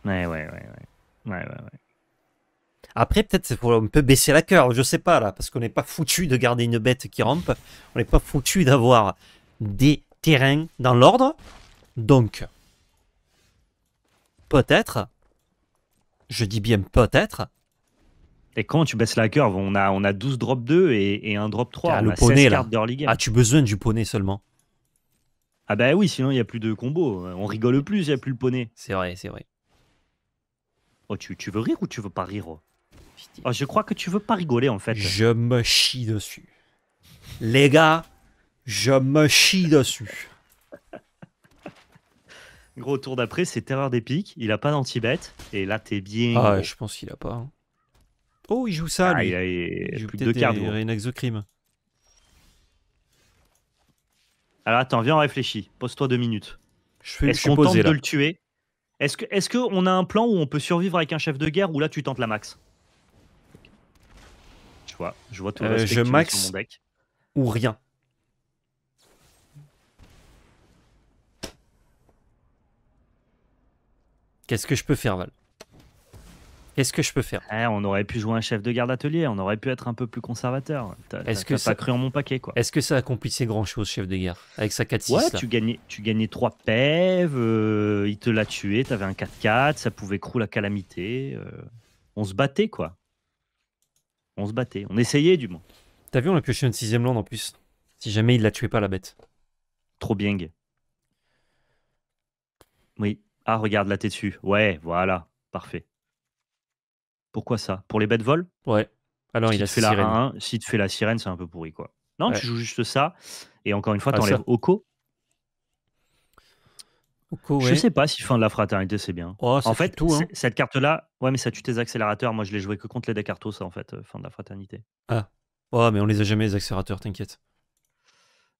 Ouais, ouais, ouais, ouais. ouais, ouais, Après, peut-être c'est pour un peu baisser la cœur, je sais pas là, parce qu'on n'est pas foutu de garder une bête qui rampe. On n'est pas foutu d'avoir des terrains dans l'ordre. Donc, peut-être, je dis bien peut-être, et quand tu baisses la curve, on a, on a 12 drop 2 et, un drop 3. Ah, le poney, là. Ah, tu as besoin du poney seulement. Ah bah oui, sinon il n'y a plus de combo. On rigole plus, il n'y a plus le poney. C'est vrai, c'est vrai. Oh, tu, veux rire ou tu veux pas rire oh? Oh, Je crois que tu veux pas rigoler en fait. Je me chie dessus. Les gars, je me chie dessus. Gros tour d'après, c'est terreur des pics. Il a pas d'anti-bête. Et là, t'es bien. Ah, je pense qu'il a pas. Hein. Oh, il joue ça, lui. Il, a, plus deux cartes. Crime. Alors attends, viens, réfléchis. Pose-toi deux minutes. Je ce qu'on tente de le tuer Est-ce que, est-ce qu'on a un plan où on peut survivre avec un chef de guerre ou là tu tentes la max Je vois, je vois tout le euh, Je max mon deck. ou rien. Qu'est-ce que je peux faire, Val Qu'est-ce que je peux faire eh, On aurait pu jouer un chef de garde atelier, on aurait pu être un peu plus conservateur. Est-ce que ça pas cru en mon paquet quoi Est-ce que ça accomplissait grand chose, chef de garde, avec sa 4-6 Ouais, tu gagnais, tu gagnais 3 pèves, euh, il te l'a tué, t'avais un 4-4, ça pouvait crou la calamité. Euh. on se battait quoi. On se battait, on essayait du moins. T'as vu, on a pioché une sixième lande en plus. Si jamais il la tué pas la bête. Trop bien. Oui. Ah, regarde là, t'es dessus. Ouais, voilà. Parfait. Pourquoi ça Pour les bêtes vol Ouais. Alors il a fait la sirène. si tu fais la sirène, c'est un peu pourri quoi. Non, tu joues juste ça et encore une fois, ah, tu Oko. Oko Je sais pas si fin de la fraternité c'est bien. Oh, en fait, hein. cette carte là, ouais, mais ça tue tes accélérateurs. Moi, je l'ai joué que contre les decks ça en fait, euh, fin de la fraternité. Ah, Ouais, oh, mais on les a jamais les accélérateurs, t'inquiète.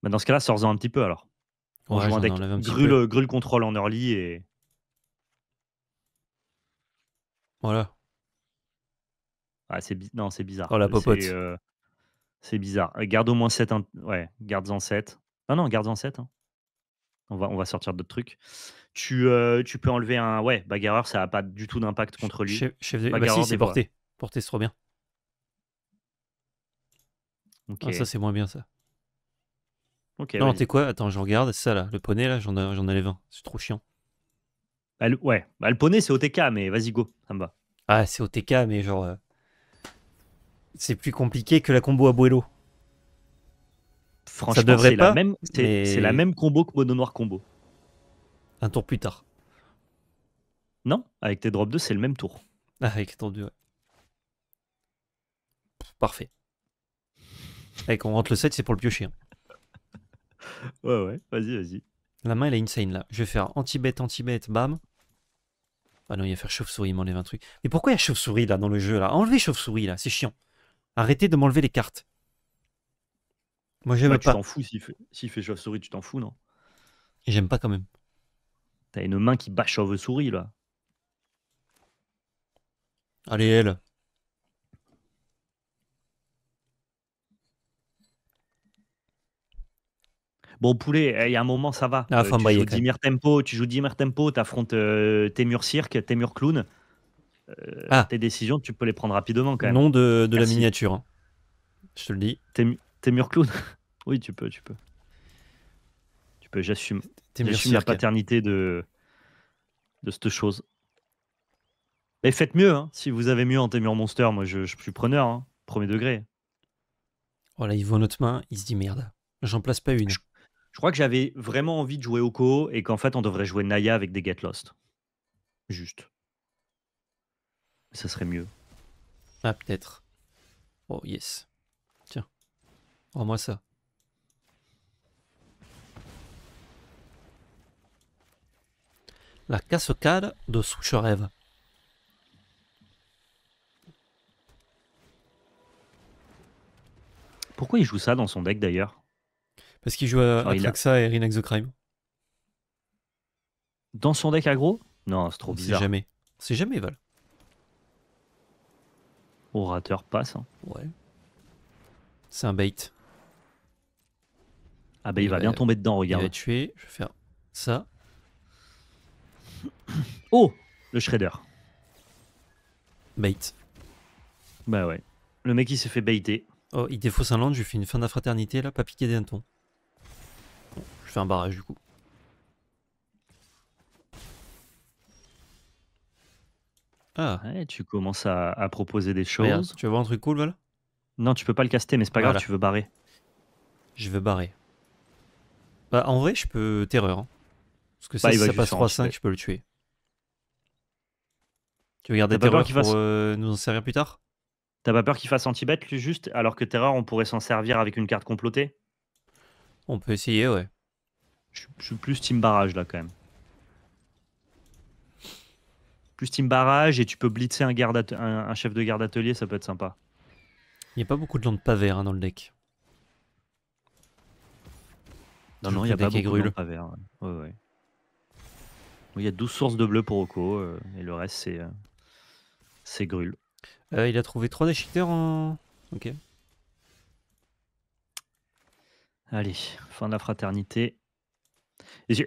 Bah, dans ce cas-là, sors-en un petit peu alors. On ouais, joue un grue euh, le contrôle en early et. Voilà, ah, c'est Non, c'est bizarre. Oh la popote. Euh, c'est, bizarre. Garde au moins 7. Ouais, garde-en 7. Ah non, garde-en 7. Hein. On, va, on va sortir d'autres trucs. Tu, euh, tu peux enlever un. Ouais, bagarreur, ça n'a pas du tout d'impact contre lui. Chef, Bagarreur, bah si, c'est porté. Porté, c'est trop bien. Ah, ça, c'est moins bien, ça. non, t'es quoi Attends, je regarde. C'est ça, là. Le poney, là, j'en, j'en ai les 20. C'est trop chiant. Bah, ouais, bah, le poney, c'est OTK, mais vas-y, go. Ça me va. Ah, c'est OTK, mais genre. Euh, c'est plus compliqué que la combo Abuelo. Franchement, devrait pas. C'est la même combo que Mono Noir combo. Un tour plus tard. Non, avec tes drop 2, c'est le même tour. Ah, avec ton 2, ouais. Parfait. Avec on rentre le 7, c'est pour le piocher. Hein. ouais, ouais, vas-y, vas-y. La main, elle est insane là. Je vais faire anti-bête, anti-bête, bam. Ah non, il va faire chauve-souris, il m'enlève un truc. Mais pourquoi il y a chauve-souris là dans le jeu là Enlevez chauve-souris là, c'est chiant. Arrêtez de m'enlever les cartes. Moi, j'aime pas. Tu t'en fous s'il fait, chauve-souris, tu t'en fous, non Et j'aime pas quand même. T'as une main qui bat chauve-souris, là. Allez, elle. Bon, poulet, eh, il y a un moment, ça va. Ah, euh, tu, joues Dimir tempo, tu joues Dimir Tempo, tu affrontes euh, Temur Cirque, Temur Clown. Ah. tes décisions, tu peux les prendre rapidement quand même. Nom de, la miniature, hein. je te le dis. témur clown Oui, tu peux, tu peux. Tu peux, j'assume. la paternité de, de cette chose. Mais faites mieux, hein. si vous avez mieux en Témur Monster, moi je, suis preneur, hein. premier degré. Voilà, oh il voit notre main, il se dit merde, j'en place pas une. Je, crois que j'avais vraiment envie de jouer Oko et qu'en fait on devrait jouer Naya avec des Get Lost. Juste ça serait mieux. Ah, peut-être. Oh, yes. Tiens. Rends-moi ça. La cascade de Souche rêve. Pourquoi il joue ça dans son deck d'ailleurs Parce qu'il joue à et Rinax the Crime. Dans son deck aggro Non, c'est trop bizarre. C'est jamais. C'est jamais Val. Orateur passe. Hein. Ouais. C'est un bait. Ah bah il, va, bien tomber dedans, regarde. Il va tuer, je vais faire ça. Oh Le shredder. Bait. Bah ouais. Le mec il s'est fait baiter. Oh, il défausse un land, je lui fais une fin de fraternité là, pas piqué d'un ton je fais un barrage du coup. Ah, Ouais, tu commences à, proposer des choses. tu veux voir un truc cool, voilà Non, tu peux pas le caster, mais c'est pas grave, tu veux barrer. je veux barrer. Bah, en vrai, je peux terreur. hein. Parce que bah, ça, si ça passe 3-5, je peux le tuer. Tu veux garder terreur pour euh, nous en servir plus tard T'as pas peur qu'il fasse anti-bet, lui, juste Alors que terreur on pourrait s'en servir avec une carte complotée On peut essayer, ouais. je suis plus team barrage, là, quand même plus team barrage et tu peux blitzer un, garde un, chef de garde atelier, ça peut être sympa. Il n'y a pas beaucoup de landes de hein, dans le deck. Non, non, il n'y a pas beaucoup de pavers. pas Il y a 12 sources de bleu pour Oko euh, et le reste c'est euh, euh, il a trouvé 3 déchiqueteurs en. Ok. Allez, fin de la fraternité.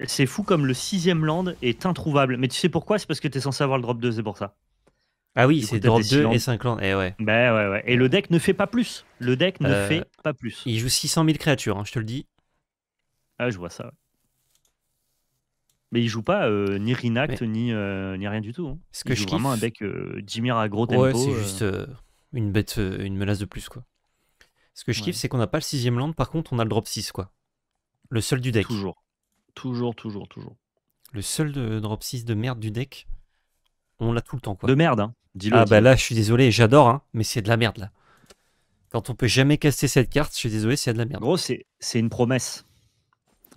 C'est fou comme le sixième land est introuvable. Mais tu sais pourquoi C'est parce que tu es censé avoir le drop 2, c'est pour ça. Ah oui, c'est drop 2 et 5 lands. Et, eh ouais. Ben ouais, ouais. et le deck ne fait pas plus. Le deck ne euh, fait pas plus. Il joue 600 000 créatures, hein, je te le dis. Ah, je vois ça. Mais il joue pas euh, ni Rinact, ni, euh, ni rien du tout. Hein. Ce que je vraiment un deck Jimmy à gros tempo. c'est juste une bête, une menace de plus. quoi. Ce que je kiffe, c'est qu'on n'a pas le sixième land, par contre, on a le drop 6. quoi. Le seul du deck. Toujours. Toujours, toujours, toujours. Le seul de drop 6 de merde du deck, on l'a tout le temps. Quoi. De merde, hein. dis-le. Ah bah là, je suis désolé, j'adore, hein, mais c'est de la merde là. Quand on peut jamais casser cette carte, je suis désolé, c'est de la merde. gros, c'est une promesse.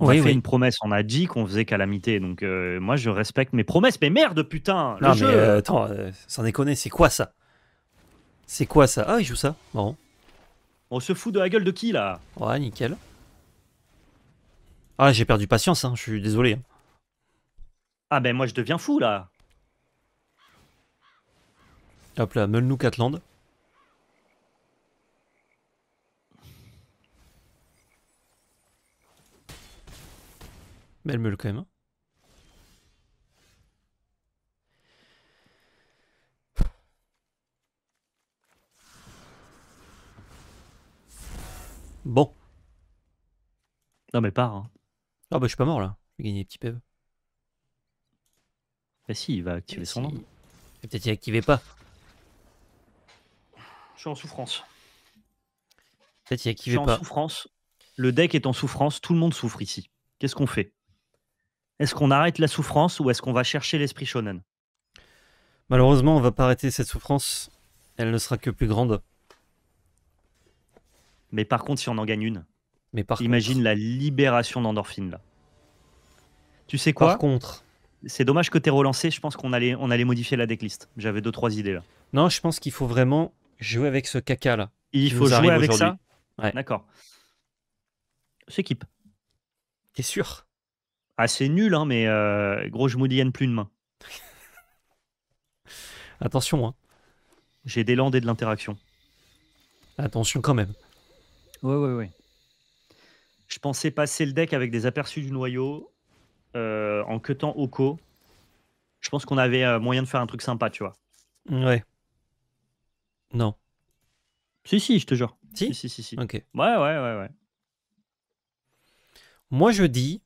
On a fait une promesse, on a dit qu'on faisait calamité, donc euh, moi je respecte mes promesses, mais merde putain le jeu. Euh, attends, euh, sans déconner, c'est quoi ça C'est quoi ça Ah, il joue ça, Bon. On se fout de la gueule de qui là Ouais, nickel. Ah, j'ai perdu patience, hein, je suis désolé. Hein. Ah ben moi je deviens fou là. Hop là, Catland. Mais Belle meule quand même. Hein. Bon. Non mais part. Hein. Ah bah je suis pas mort là, j'ai gagné des petits pèves Bah si, il va activer son nom eh, Peut-être il activait pas. Je suis en souffrance. Peut-être il activait pas. Je suis en souffrance. Le deck est en souffrance, tout le monde souffre ici. Qu'est-ce qu'on fait Est-ce qu'on arrête la souffrance ou est-ce qu'on va chercher l'esprit shonen Malheureusement, on va pas arrêter cette souffrance. Elle ne sera que plus grande. Mais par contre, si on en gagne une, Imagine la libération d'endorphine là. Tu sais quoi Par contre. C'est dommage que tu relancé. Je pense qu'on allait, on allait modifier la decklist. J'avais deux, trois idées là. Non, je pense qu'il faut vraiment jouer avec ce caca là. Il faut jouer avec ça ouais. D'accord. S'équipe. T'es sûr Ah, c'est nul, hein, mais euh, gros, je moulienne plus une main. Attention, hein. J'ai des landes et de l'interaction. Attention quand même. Ouais, ouais, ouais. Je pensais passer le deck avec des aperçus du noyau euh, en cutant Oko. Je pense qu'on avait euh, moyen de faire un truc sympa, tu vois. Ouais. Non. Si, si, je te jure. Si, si, si, si, Ok. Ouais, ouais, ouais, ouais. Moi, je dis.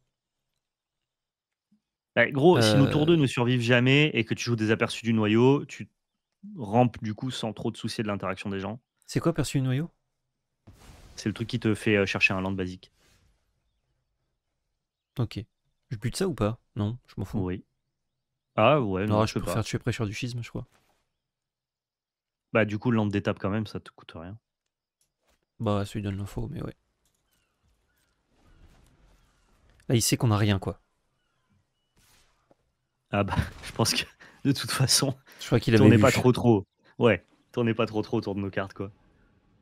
Bah, gros, si nos tours 2 ne survivent jamais et que tu joues des aperçus du noyau, tu rampes du coup sans trop te soucier de l'interaction des gens. C'est quoi aperçu du noyau C'est le truc qui te fait euh, chercher un land basique. Ok. Je bute ça ou pas Non, je m'en fous. Oui. Ah ouais, non, je, peux faire tuer pressure du schisme, je crois. Bah du coup, lampe d'étape quand même, ça te coûte rien. Bah ça lui donne l'info, mais ouais. Là, il sait qu'on a rien, quoi. Ah bah, je pense que de toute façon, je crois qu'il avait tournez pas trop trop. Ouais, tournez pas trop trop autour de nos cartes, quoi.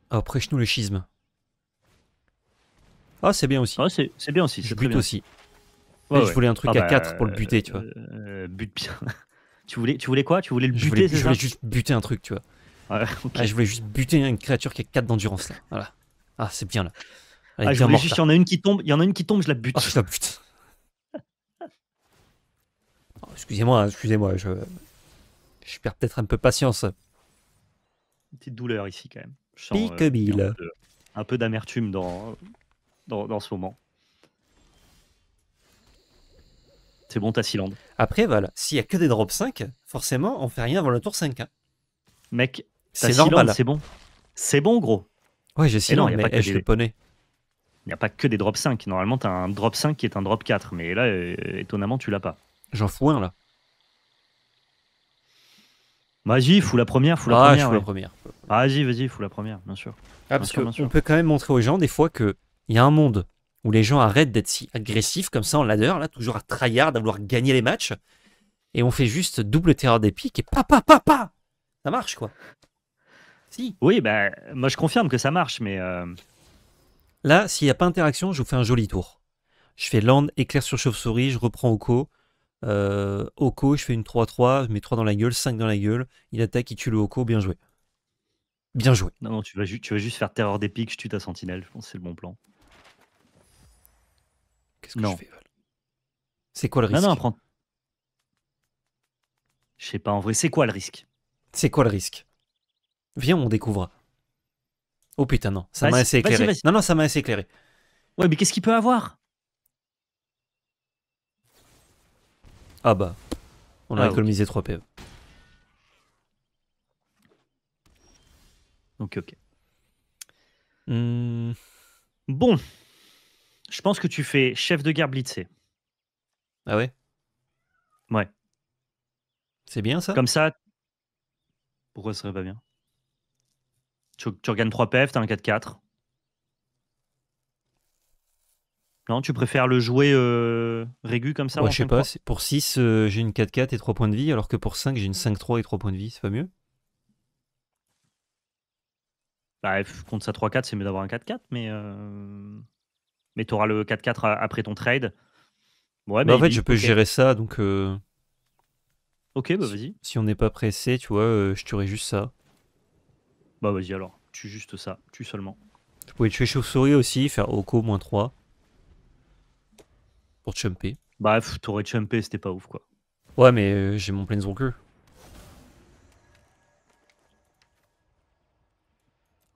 Ah, prêche-nous le schisme. Ah, c'est bien aussi. Ah, c'est bien aussi. Je bute aussi. Je voulais un truc ah à 4 bah, pour le buter, tu vois. Euh, euh, bute bien. tu, voulais, tu voulais quoi Tu voulais le buter, je voulais, juste buter un truc, tu vois. ah, je voulais juste buter une créature qui a 4 d'endurance, là. Voilà. Ah, c'est bien, là. Ah, je voulais juste, il y en a une qui tombe, il y en a une qui tombe, je la bute. Ah, je la bute. Oh, excusez-moi, excusez-moi, je... je perds peut-être un peu patience. Une petite douleur ici, quand même. pique euh, un peu d'amertume dans, dans, dans ce moment. C'est bon, t'as 6 landes. Après, voilà, s'il y a que des drops 5, forcément, on fait rien avant le tour 5. Hein. Mec, c'est normal. C'est bon. C'est bon, gros. Ouais, j'ai 6 eh landes, mais, eh, je le poney. Il n'y a pas que des drops 5. Normalement, t'as un drop 5 qui est un drop 4, mais là, euh, étonnamment, tu l'as pas. J'en fous un, là. Bah, vas-y, fous la première, fous la, ah, première, la première. Ah, vas-y, vas-y, fous la première, bien sûr. Ah, parce qu'on peut quand même montrer aux gens des fois qu'il y a un monde où les gens arrêtent d'être si agressifs comme ça en ladder, là, toujours à tryhard, à vouloir gagner les matchs. Et on fait juste double terreur des piques et papa, papa Ça marche, quoi. Si. Oui, bah, moi je confirme que ça marche, mais. Euh, là, s'il n'y a pas interaction, je vous fais un joli tour. Je fais land, éclair sur chauve-souris, je reprends Oko. Euh, Oko, je fais une 3-3, je mets 3 dans la gueule, 5 dans la gueule. Il attaque, il tue le Oko, bien joué. Bien joué. Non, non, tu vas, juste faire terreur des piques, je tue ta sentinelle, je pense que c'est le bon plan. Qu'est-ce que je fais C'est quoi le risque Non, non, Je sais pas, en vrai, c'est quoi le risque C'est quoi le risque Viens, on découvre. Oh putain, non, ça m'a assez éclairé. Non, non, ça m'a assez éclairé. Ouais, mais qu'est-ce qu'il peut avoir Ah bah, on a ah, économisé 3 PE. Ok, ok. Hmm. Bon, je pense que tu fais chef de guerre blitzé. Ah ouais Ouais. C'est bien ça Comme ça. Pourquoi ce serait pas bien tu, tu, regagnes 3 PF, t'as un 4-4. Non, tu préfères le jouer euh, régu comme ça Je sais pas, pour 6, euh, j'ai une 4-4 et 3 points de vie, alors que pour 5, j'ai une 5-3 et 3 points de vie, c'est pas mieux Bah, contre ça 3-4, c'est mieux d'avoir un 4-4, mais. Euh, mais tu auras le 4-4 après ton trade. Ouais, bah, mais. en fait, je peux gérer ça, donc. Euh, ok, bah vas-y. Si on n'est pas pressé, tu vois, euh, je tuerai juste ça. Bah vas-y alors, tu juste ça, Tu seulement. Tu pouvais tuer chauve-souris aussi, faire Oko moins 3. Pour chumper. Bah, t'aurais chumpé, c'était pas ouf quoi. Ouais, mais euh, j'ai mon Planeswalker.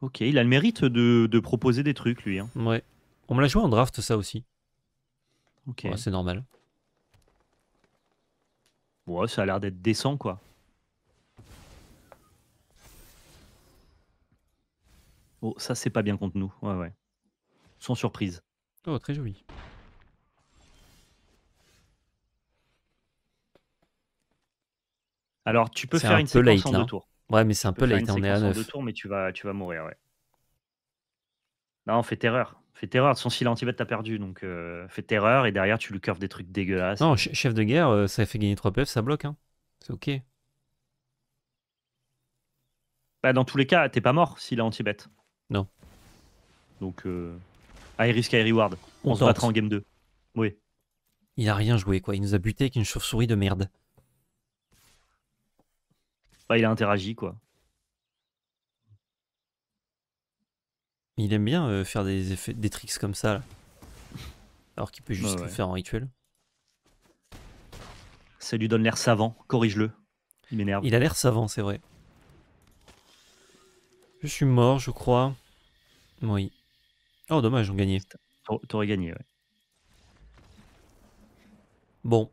Ok, il a le mérite de, de proposer des trucs lui. Hein. Ouais. On me l'a joué en draft, ça aussi. Ok. c'est normal. Ouais, ça a l'air d'être décent, quoi. Oh, ça, c'est pas bien contre nous. Ouais, ouais. Sans surprise. Oh, très joli. Alors, tu peux faire une séquence de tours. Ouais, mais c'est un peu late, on est à 9. Deux tours, mais tu vas, tu vas mourir, ouais. Non, on fait terreur. Fais terreur, son silence anti-bet, t'as perdu. Donc euh, fais terreur et derrière, tu lui curves des trucs dégueulasses. Non, chef de guerre, euh, ça fait gagner 3 PF, ça bloque. Hein. C'est ok. Bah, dans tous les cas, t'es pas mort s'il a anti-bet. Non. Donc, euh, high risk, reward. On, se battra en game 2. Oui. Il a rien joué, quoi. Il nous a buté avec une chauve-souris de merde. Bah, il a interagi, quoi. Il aime bien euh, faire des, effets, des tricks comme ça, Alors qu'il peut juste le faire en rituel. Ça lui donne l'air savant, corrige-le. Il m'énerve. Il a l'air savant, c'est vrai. Je suis mort, je crois. Oui. Oh, dommage, on gagnait. T'aurais gagné, ouais. Bon.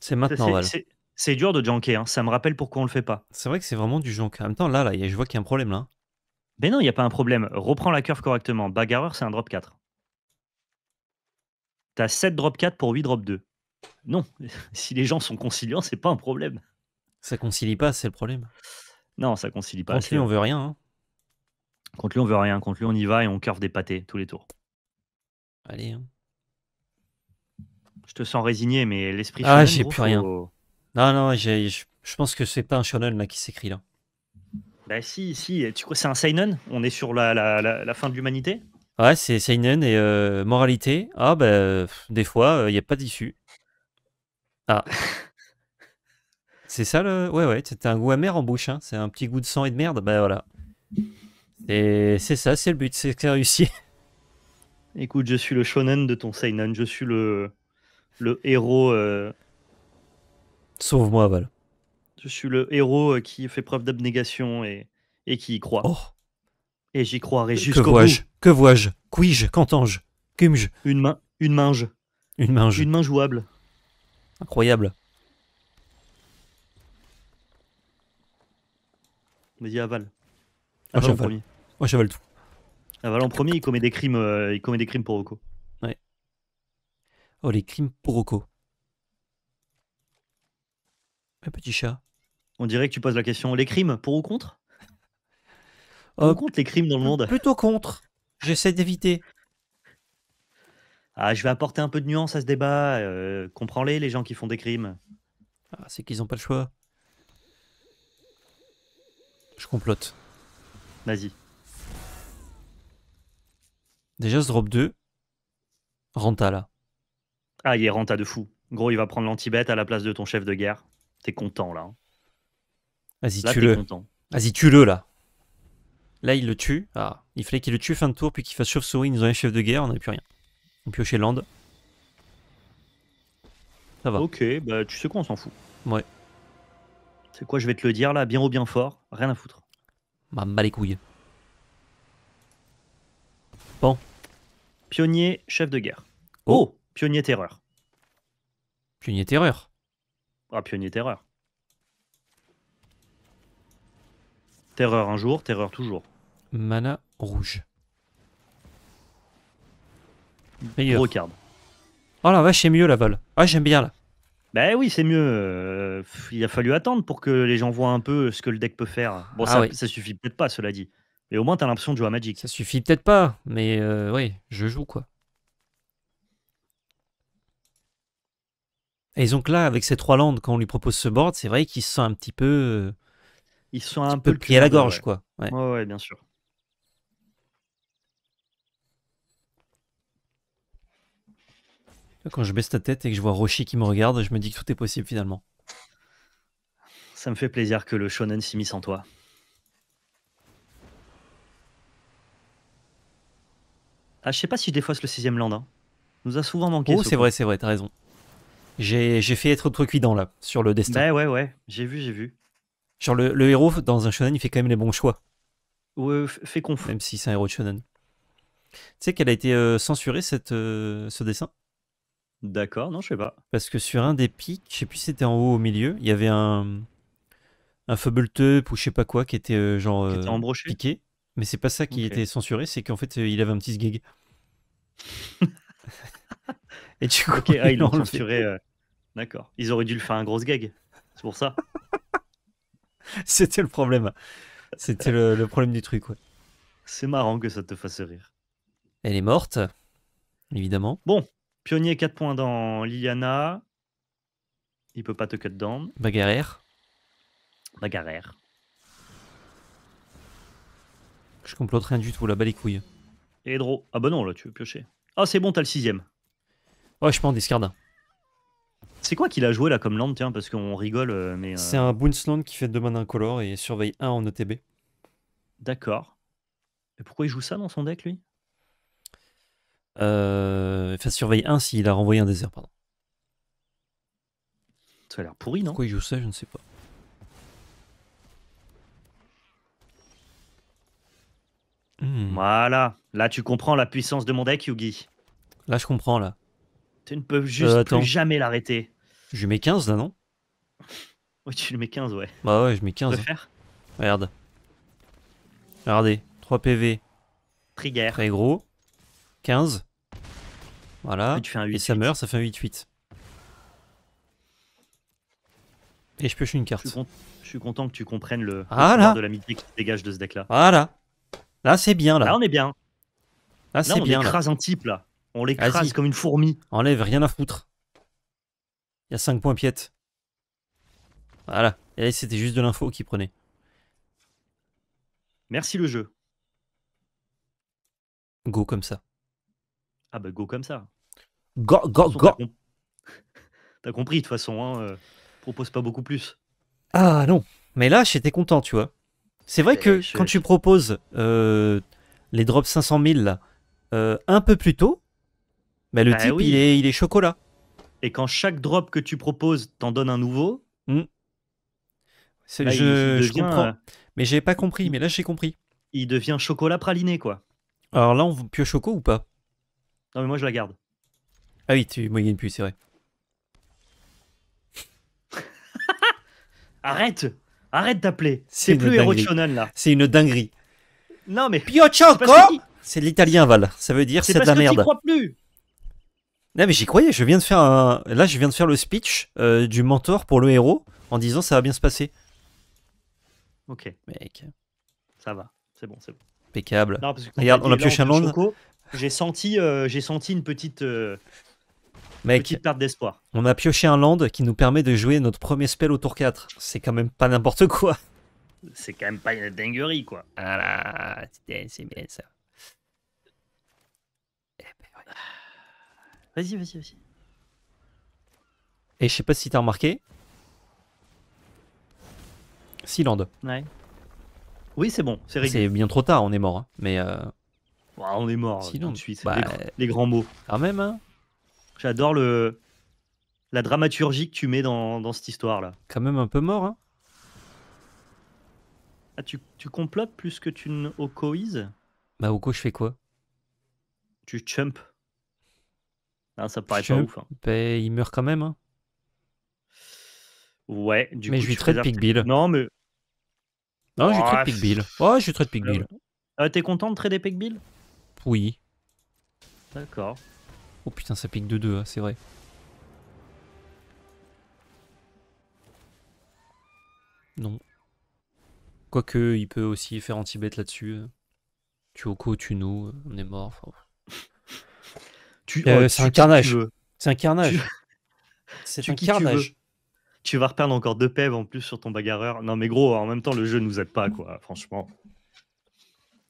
C'est maintenant, C'est dur de janker, hein. ça me rappelle pourquoi on le fait pas. C'est vrai que c'est vraiment du jank. En même temps, là, là je vois qu'il y a un problème, là. Mais non, il n'y a pas un problème. Reprends la curve correctement. Bagarreur, c'est un drop 4. T'as 7 drop 4 pour 8 drop 2. Non, si les gens sont conciliants, c'est pas un problème. Ça concilie pas, c'est le problème. Non, ça concilie pas. Contre lui, on veut rien. Hein. Contre lui, on veut rien. Contre lui, on y va et on curve des pâtés tous les tours. Allez. Hein. Je te sens résigné, mais l'esprit. Ah, j'ai plus rien. Non, non, je pense que c'est pas un shonen là qui s'écrit là. Bah si, si, tu crois c'est un seinen On est sur la, la, la, fin de l'humanité Ouais, c'est seinen et euh, moralité. Ah bah des fois, il euh, n'y a pas d'issue. Ah. c'est ça le... Ouais, ouais, c'est un goût amer en bouche, hein. c'est un petit goût de sang et de merde, bah voilà. Et c'est ça, c'est le but, c'est que réussi. Écoute, je suis le shonen de ton seinen, je suis le, le héros... Euh. Sauve-moi, Val. Je suis le héros euh, qui fait preuve d'abnégation et, qui y croit. Oh. Et j'y croirai jusqu'au bout. Que vois-je Que vois-je Qu'entends-je Une main, une mange Une minge. Une main jouable. Incroyable. Vas-y, aval. Ah, aval en premier. Moi j'avale tout. Aval en premier, il commet des crimes, euh, il commet des crimes pour Rocco. Ouais. Oh les crimes pour Rocco. Un petit chat on dirait que tu poses la question les crimes, pour ou contre Pour euh, contre les crimes dans le monde Plutôt contre. J'essaie d'éviter. Ah, je vais apporter un peu de nuance à ce débat. Euh, comprends-les, les gens qui font des crimes. Ah, c'est qu'ils n'ont pas le choix. Je complote. Vas-y. Déjà, ce drop 2, Renta là. Ah, il est Renta de fou. Gros, il va prendre l'antibète à la place de ton chef de guerre. T'es content là. Hein. Vas-y, tue-le. Vas-y, tue-le là. Là, il le tue. Ah, il fallait qu'il le tue fin de tour, puis qu'il fasse chauve-souris. Ils nous ont un chef de guerre, on n'a plus rien. On piochait Land. Ça va. Ok, bah tu sais quoi, on s'en fout. Ouais. C'est quoi, je vais te le dire là, bien haut, bien fort, rien à foutre. Bah, m'a les couilles. Bon. Pionnier, chef de guerre. oh, oh Pionnier terreur. Pionnier terreur. Ah, pionnier terreur. Terreur un jour, terreur toujours. Mana rouge. Meilleur. Gros card. Oh la vache, c'est mieux la vol. Ah, j'aime bien là. Bah oui, c'est mieux. Euh, il a fallu attendre pour que les gens voient un peu ce que le deck peut faire. Bon, ah ça, suffit peut-être pas, cela dit. Mais au moins, t'as l'impression de jouer à Magic. Ça suffit peut-être pas, mais euh, oui, je joue quoi. Et donc là, avec ces trois landes, quand on lui propose ce board, c'est vrai qu'il se sent un petit peu euh, ils sont un, peu, à la gorge, quoi. Ouais. ouais, bien sûr. Quand je baisse ta tête et que je vois Roshi qui me regarde, je me dis que tout est possible finalement. Ça me fait plaisir que le shonen s'y en toi. Ah, je sais pas si je défausse le sixième landin. Hein. Nous a souvent manqué. Oh, c'est vrai, c'est vrai, t'as raison. J'ai fait être trop cuidant là, sur le destin. Bah ouais, ouais, j'ai vu, j'ai vu. Genre, le, héros dans un shonen, il fait quand même les bons choix. Ouais, fait confus. Même si c'est un héros de shonen. Tu sais qu'elle a été euh, censurée, cette, euh, ce dessin D'accord, non, je sais pas. Parce que sur un des pics, je sais plus si c'était en haut au milieu, il y avait un. Un Fubble ou je sais pas quoi qui était euh, genre. Qui était piqué. Mais c'est pas ça qui était censuré, c'est qu'en fait, il avait un petit gig. Et du coup, ah, ils censuré. D'accord. Ils auraient dû le faire un gros gag. C'est pour ça. C'était le problème. C'était le, problème du truc, ouais. C'est marrant que ça te fasse rire. Elle est morte, évidemment. Bon, pionnier 4 points dans Liliana. Il peut pas te cut down. Bagarère. Bagarère. Je complote rien du tout, là-bas les couilles. Et Ah bah non, là, tu veux piocher. Ah, c'est bon, t'as le sixième. Ouais, je prends Scardins. C'est quoi qu'il a joué là comme land, tiens, parce qu'on rigole, euh, mais. C'est euh, un Boonsland qui fait deux mains incolores et surveille 1 en ETB. D'accord. Et pourquoi il joue ça dans son deck, lui euh, Enfin, surveille 1 s'il a renvoyé un désert, pardon. Ça a l'air pourri, non Pourquoi il joue ça, je ne sais pas. Hmm. Voilà, là tu comprends la puissance de mon deck, Yugi. Là je comprends, là. Tu ne peux euh, juste jamais l'arrêter. Je lui mets 15 là, non Ouais, tu lui mets 15, ouais. Bah ouais, je mets 15. Faire Regarde. Regardez, 3 PV. Trigger. Très gros. 15. Voilà. Et, ça meurt, ça fait un 8-8. Et je pioche une carte. Je suis, content que tu comprennes le ah de la mythique qui dégage de ce deck là. Voilà. Là, c'est bien là. Là, on est bien. Là, c'est bien. On écrase un type là. On l'écrase comme une fourmi. Enlève, rien à foutre. Il y a 5 points piètes. Voilà. Et c'était juste de l'info qu'il prenait. Merci le jeu. Go comme ça. Ah bah go comme ça. Go, go, go. T'as, compris de toute façon, hein, euh, propose pas beaucoup plus. Ah non, mais là j'étais content, tu vois. C'est vrai que quand tu proposes euh, les drops 500 000 euh, un peu plus tôt, mais le bah type, il, est, chocolat. Et quand chaque drop que tu proposes t'en donne un nouveau, hmm. je, comprends. Euh, mais j'ai pas compris, mais là j'ai compris. Il devient chocolat praliné, quoi. Alors là, on pioche choco ou pas Non, mais moi je la garde. Ah oui, tu moyennes plus, c'est vrai. Arrête Arrête d'appeler C'est plus là. C'est une dinguerie. Non mais. Piochoco C'est l'italien, Val. Ça veut dire c'est de la merde. crois plus non mais j'y croyais, je viens de faire un... là je viens de faire le speech euh, du mentor pour le héros en disant ça va bien se passer. Ok. Mec. Ça va, c'est bon, c'est bon. Impeccable. Regarde, on a pioché un J'ai senti, euh, j'ai senti une petite, euh, petite perte d'espoir. On a pioché un land qui nous permet de jouer notre premier spell au tour 4. C'est quand même pas n'importe quoi. C'est quand même pas une dinguerie, quoi. Ah là, c'est bien ça. Eh ben, Vas-y, vas-y, vas-y. Et je sais pas si t'as remarqué. Sealand. Oui, c'est bon, c'est rigolo. C'est bien trop tard, on est mort. Hein. Mais. Euh, on est mort euh, Sealand. tout suite. Bah, euh, les, grands mots. Quand même, hein. J'adore le. La dramaturgie que tu mets dans, cette histoire-là. Quand même un peu mort, hein. Ah, tu, tu complotes plus que tu ne okoises Bah, Oko, je fais quoi Tu chumpes non, ah, ça paraît pas ouf. Hein. Ben, il meurt quand même. Hein. Ouais, du mais je lui traite bill Non, mais. Non, je lui traite ah, bill Oh, je lui traite pig euh, euh, T'es content de traiter bill Oui. D'accord. Oh putain, ça pique de 2, hein, c'est vrai. Non. Quoique, il peut aussi faire anti-bête là-dessus. tu tu nous on est mort. Enfin... Euh, oh, c'est un, carnage. C'est un carnage. C'est un carnage. Tu, vas reperdre encore deux pèves en plus sur ton bagarreur. Non mais gros, en même temps le jeu nous aide pas quoi, franchement.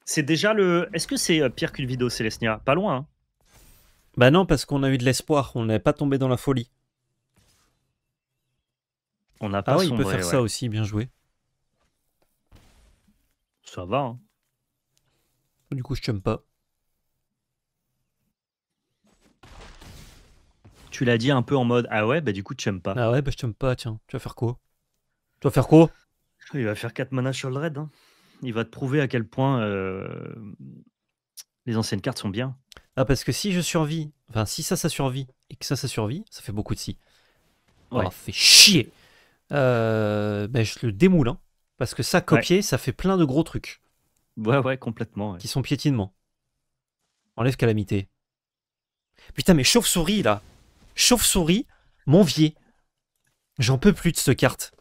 C'est déjà le. Est-ce que c'est euh, pire qu'une vidéo Célestia Pas loin. Hein. bah non, parce qu'on a eu de l'espoir, on n'est pas tombé dans la folie. On n'a ah pas. Ah oui, il peut faire ça aussi, bien joué. Ça va. Hein. Du coup, je t'aime pas. Tu l'as dit un peu en mode Ah ouais, bah du coup, tu n'aimes pas. Ah ouais, bah je t'aime pas, tiens. Tu vas faire quoi Tu vas faire quoi Il va faire 4 mana sur le raid. Hein. Il va te prouver à quel point euh, les anciennes cartes sont bien. Ah, parce que si je survis, enfin, si ça, ça survit, et que ça, ça survit, ça fait beaucoup de si. Oh, ouais. fait chier euh, ben, Je le démoule, hein, parce que ça, copier, ça fait plein de gros trucs. Ouais, ouais, complètement. Qui sont piétinement Enlève calamité. Putain, mais chauve-souris, là chauve-souris, mon vieil. J'en peux plus de ce carte.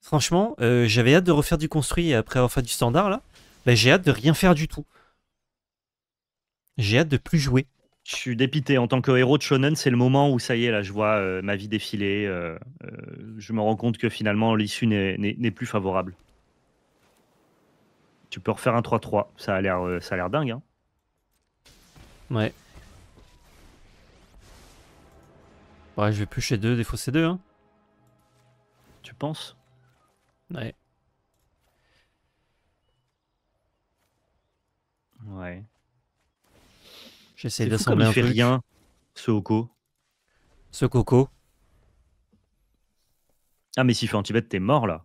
Franchement, euh, j'avais hâte de refaire du construit après avoir fait du standard là. Mais ben, j'ai hâte de rien faire du tout. J'ai hâte de plus jouer. Je suis dépité. En tant que héros de shonen, c'est le moment où ça y est, là, je vois euh, ma vie défiler. Euh, je me rends compte que finalement, l'issue n'est plus favorable. Tu peux refaire un 3-3. Ça a l'air dingue. Hein. Ouais. Ouais, je vais plus chez deux, défausser deux. Hein. Tu penses Ouais. Ouais. J'essaie d'assembler un peu. rien, ce Oko. Ce Coco. Ah, mais s'il fait anti bête t'es mort là.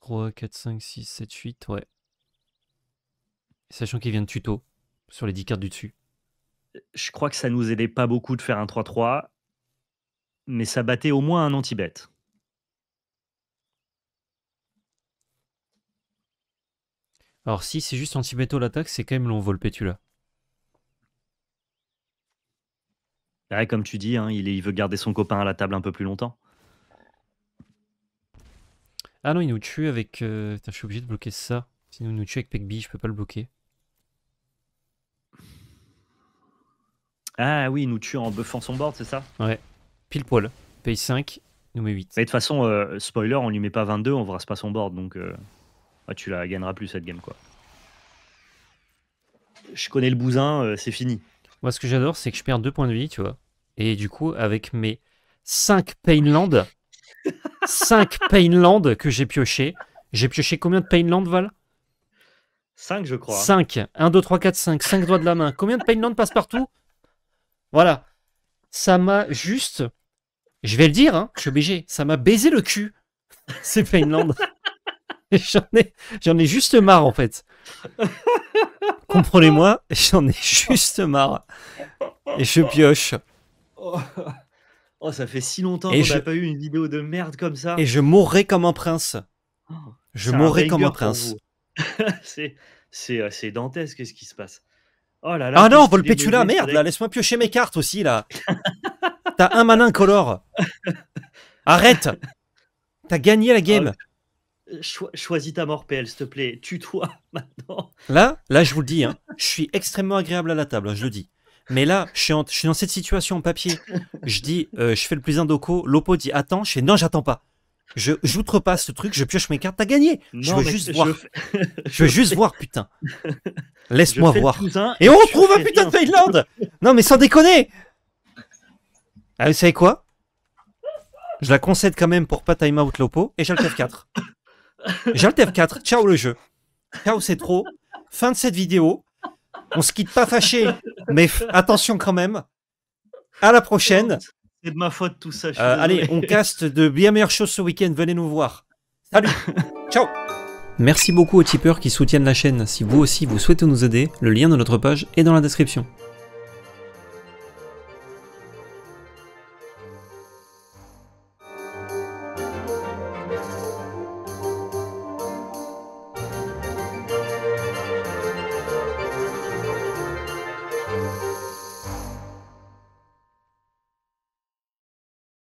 3, 4, 5, 6, 7, 8, ouais. Sachant qu'il vient de tuto sur les 10 cartes du dessus. Je crois que ça nous aidait pas beaucoup de faire un 3-3 mais ça battait au moins un anti bête Alors si c'est juste anti au l'attaque, c'est quand même long pétula. Ouais, comme tu dis, hein, il, veut garder son copain à la table un peu plus longtemps. Ah non, il nous tue avec... Euh, putain, je suis obligé de bloquer ça. Sinon, nous nous tue avec Pegby, je peux pas le bloquer. Ah oui, il nous tue en buffant son board, c'est ça Ouais. Pile poil. Paye 5, nous met 8. Mais de toute façon, euh, spoiler, on lui met pas 22, on verra pas son board. Donc euh, tu la gagneras plus cette game. quoi. Je connais le bousin, euh, c'est fini. Moi, ce que j'adore, c'est que je perds 2 points de vie, tu vois. Et du coup, avec mes 5 Painland, 5 Painland que j'ai pioché, j'ai pioché combien de Painland, Val 5, je crois. 5. 1, 2, 3, 4, 5. 5 doigts de la main. Combien de Painland passe partout Voilà. Ça m'a juste je vais le dire, hein, je suis obligé. Ça m'a baisé le cul. C'est Finlande. j'en ai, j'en ai juste marre en fait. Comprenez-moi, j'en ai juste marre. Et je pioche. Oh, ça fait si longtemps qu'on je... pas eu une vidéo de merde comme ça. Et je mourrai comme un prince. Oh, je mourrai comme un prince. Euh, c'est dantesque ce qui se passe. Oh là là, ah non, Volpetula, merde, laisse-moi piocher mes cartes aussi, là. T'as un manin color. Arrête T'as gagné la game. choisis ta mort, PL, s'il te plaît. Tue-toi maintenant. Là, là, je vous le dis, hein, je suis extrêmement agréable à la table, hein, je le dis. Mais là, je suis, dans cette situation en papier. Je dis, euh, je fais le plus indoco. L'Opo dit, attends. Je fais, non, j'attends pas. Je pas ce truc, je pioche mes cartes, t'as gagné. je veux juste voir. je veux juste voir, putain. Laisse-moi voir. Et, on retrouve un putain de Finlande. Non, mais sans déconner. Ah, vous savez quoi Je la concède quand même pour pas time out Lopo et tf 4. tf 4. Ciao le jeu. Ciao, c'est trop. Fin de cette vidéo. On se quitte pas fâché, mais attention quand même. À la prochaine. C'est de ma faute tout ça. Euh, allez, on caste de bien meilleures choses ce week-end. Venez nous voir. Salut. Ciao. Merci beaucoup aux tipeurs qui soutiennent la chaîne. Si vous aussi vous souhaitez nous aider, le lien de notre page est dans la description.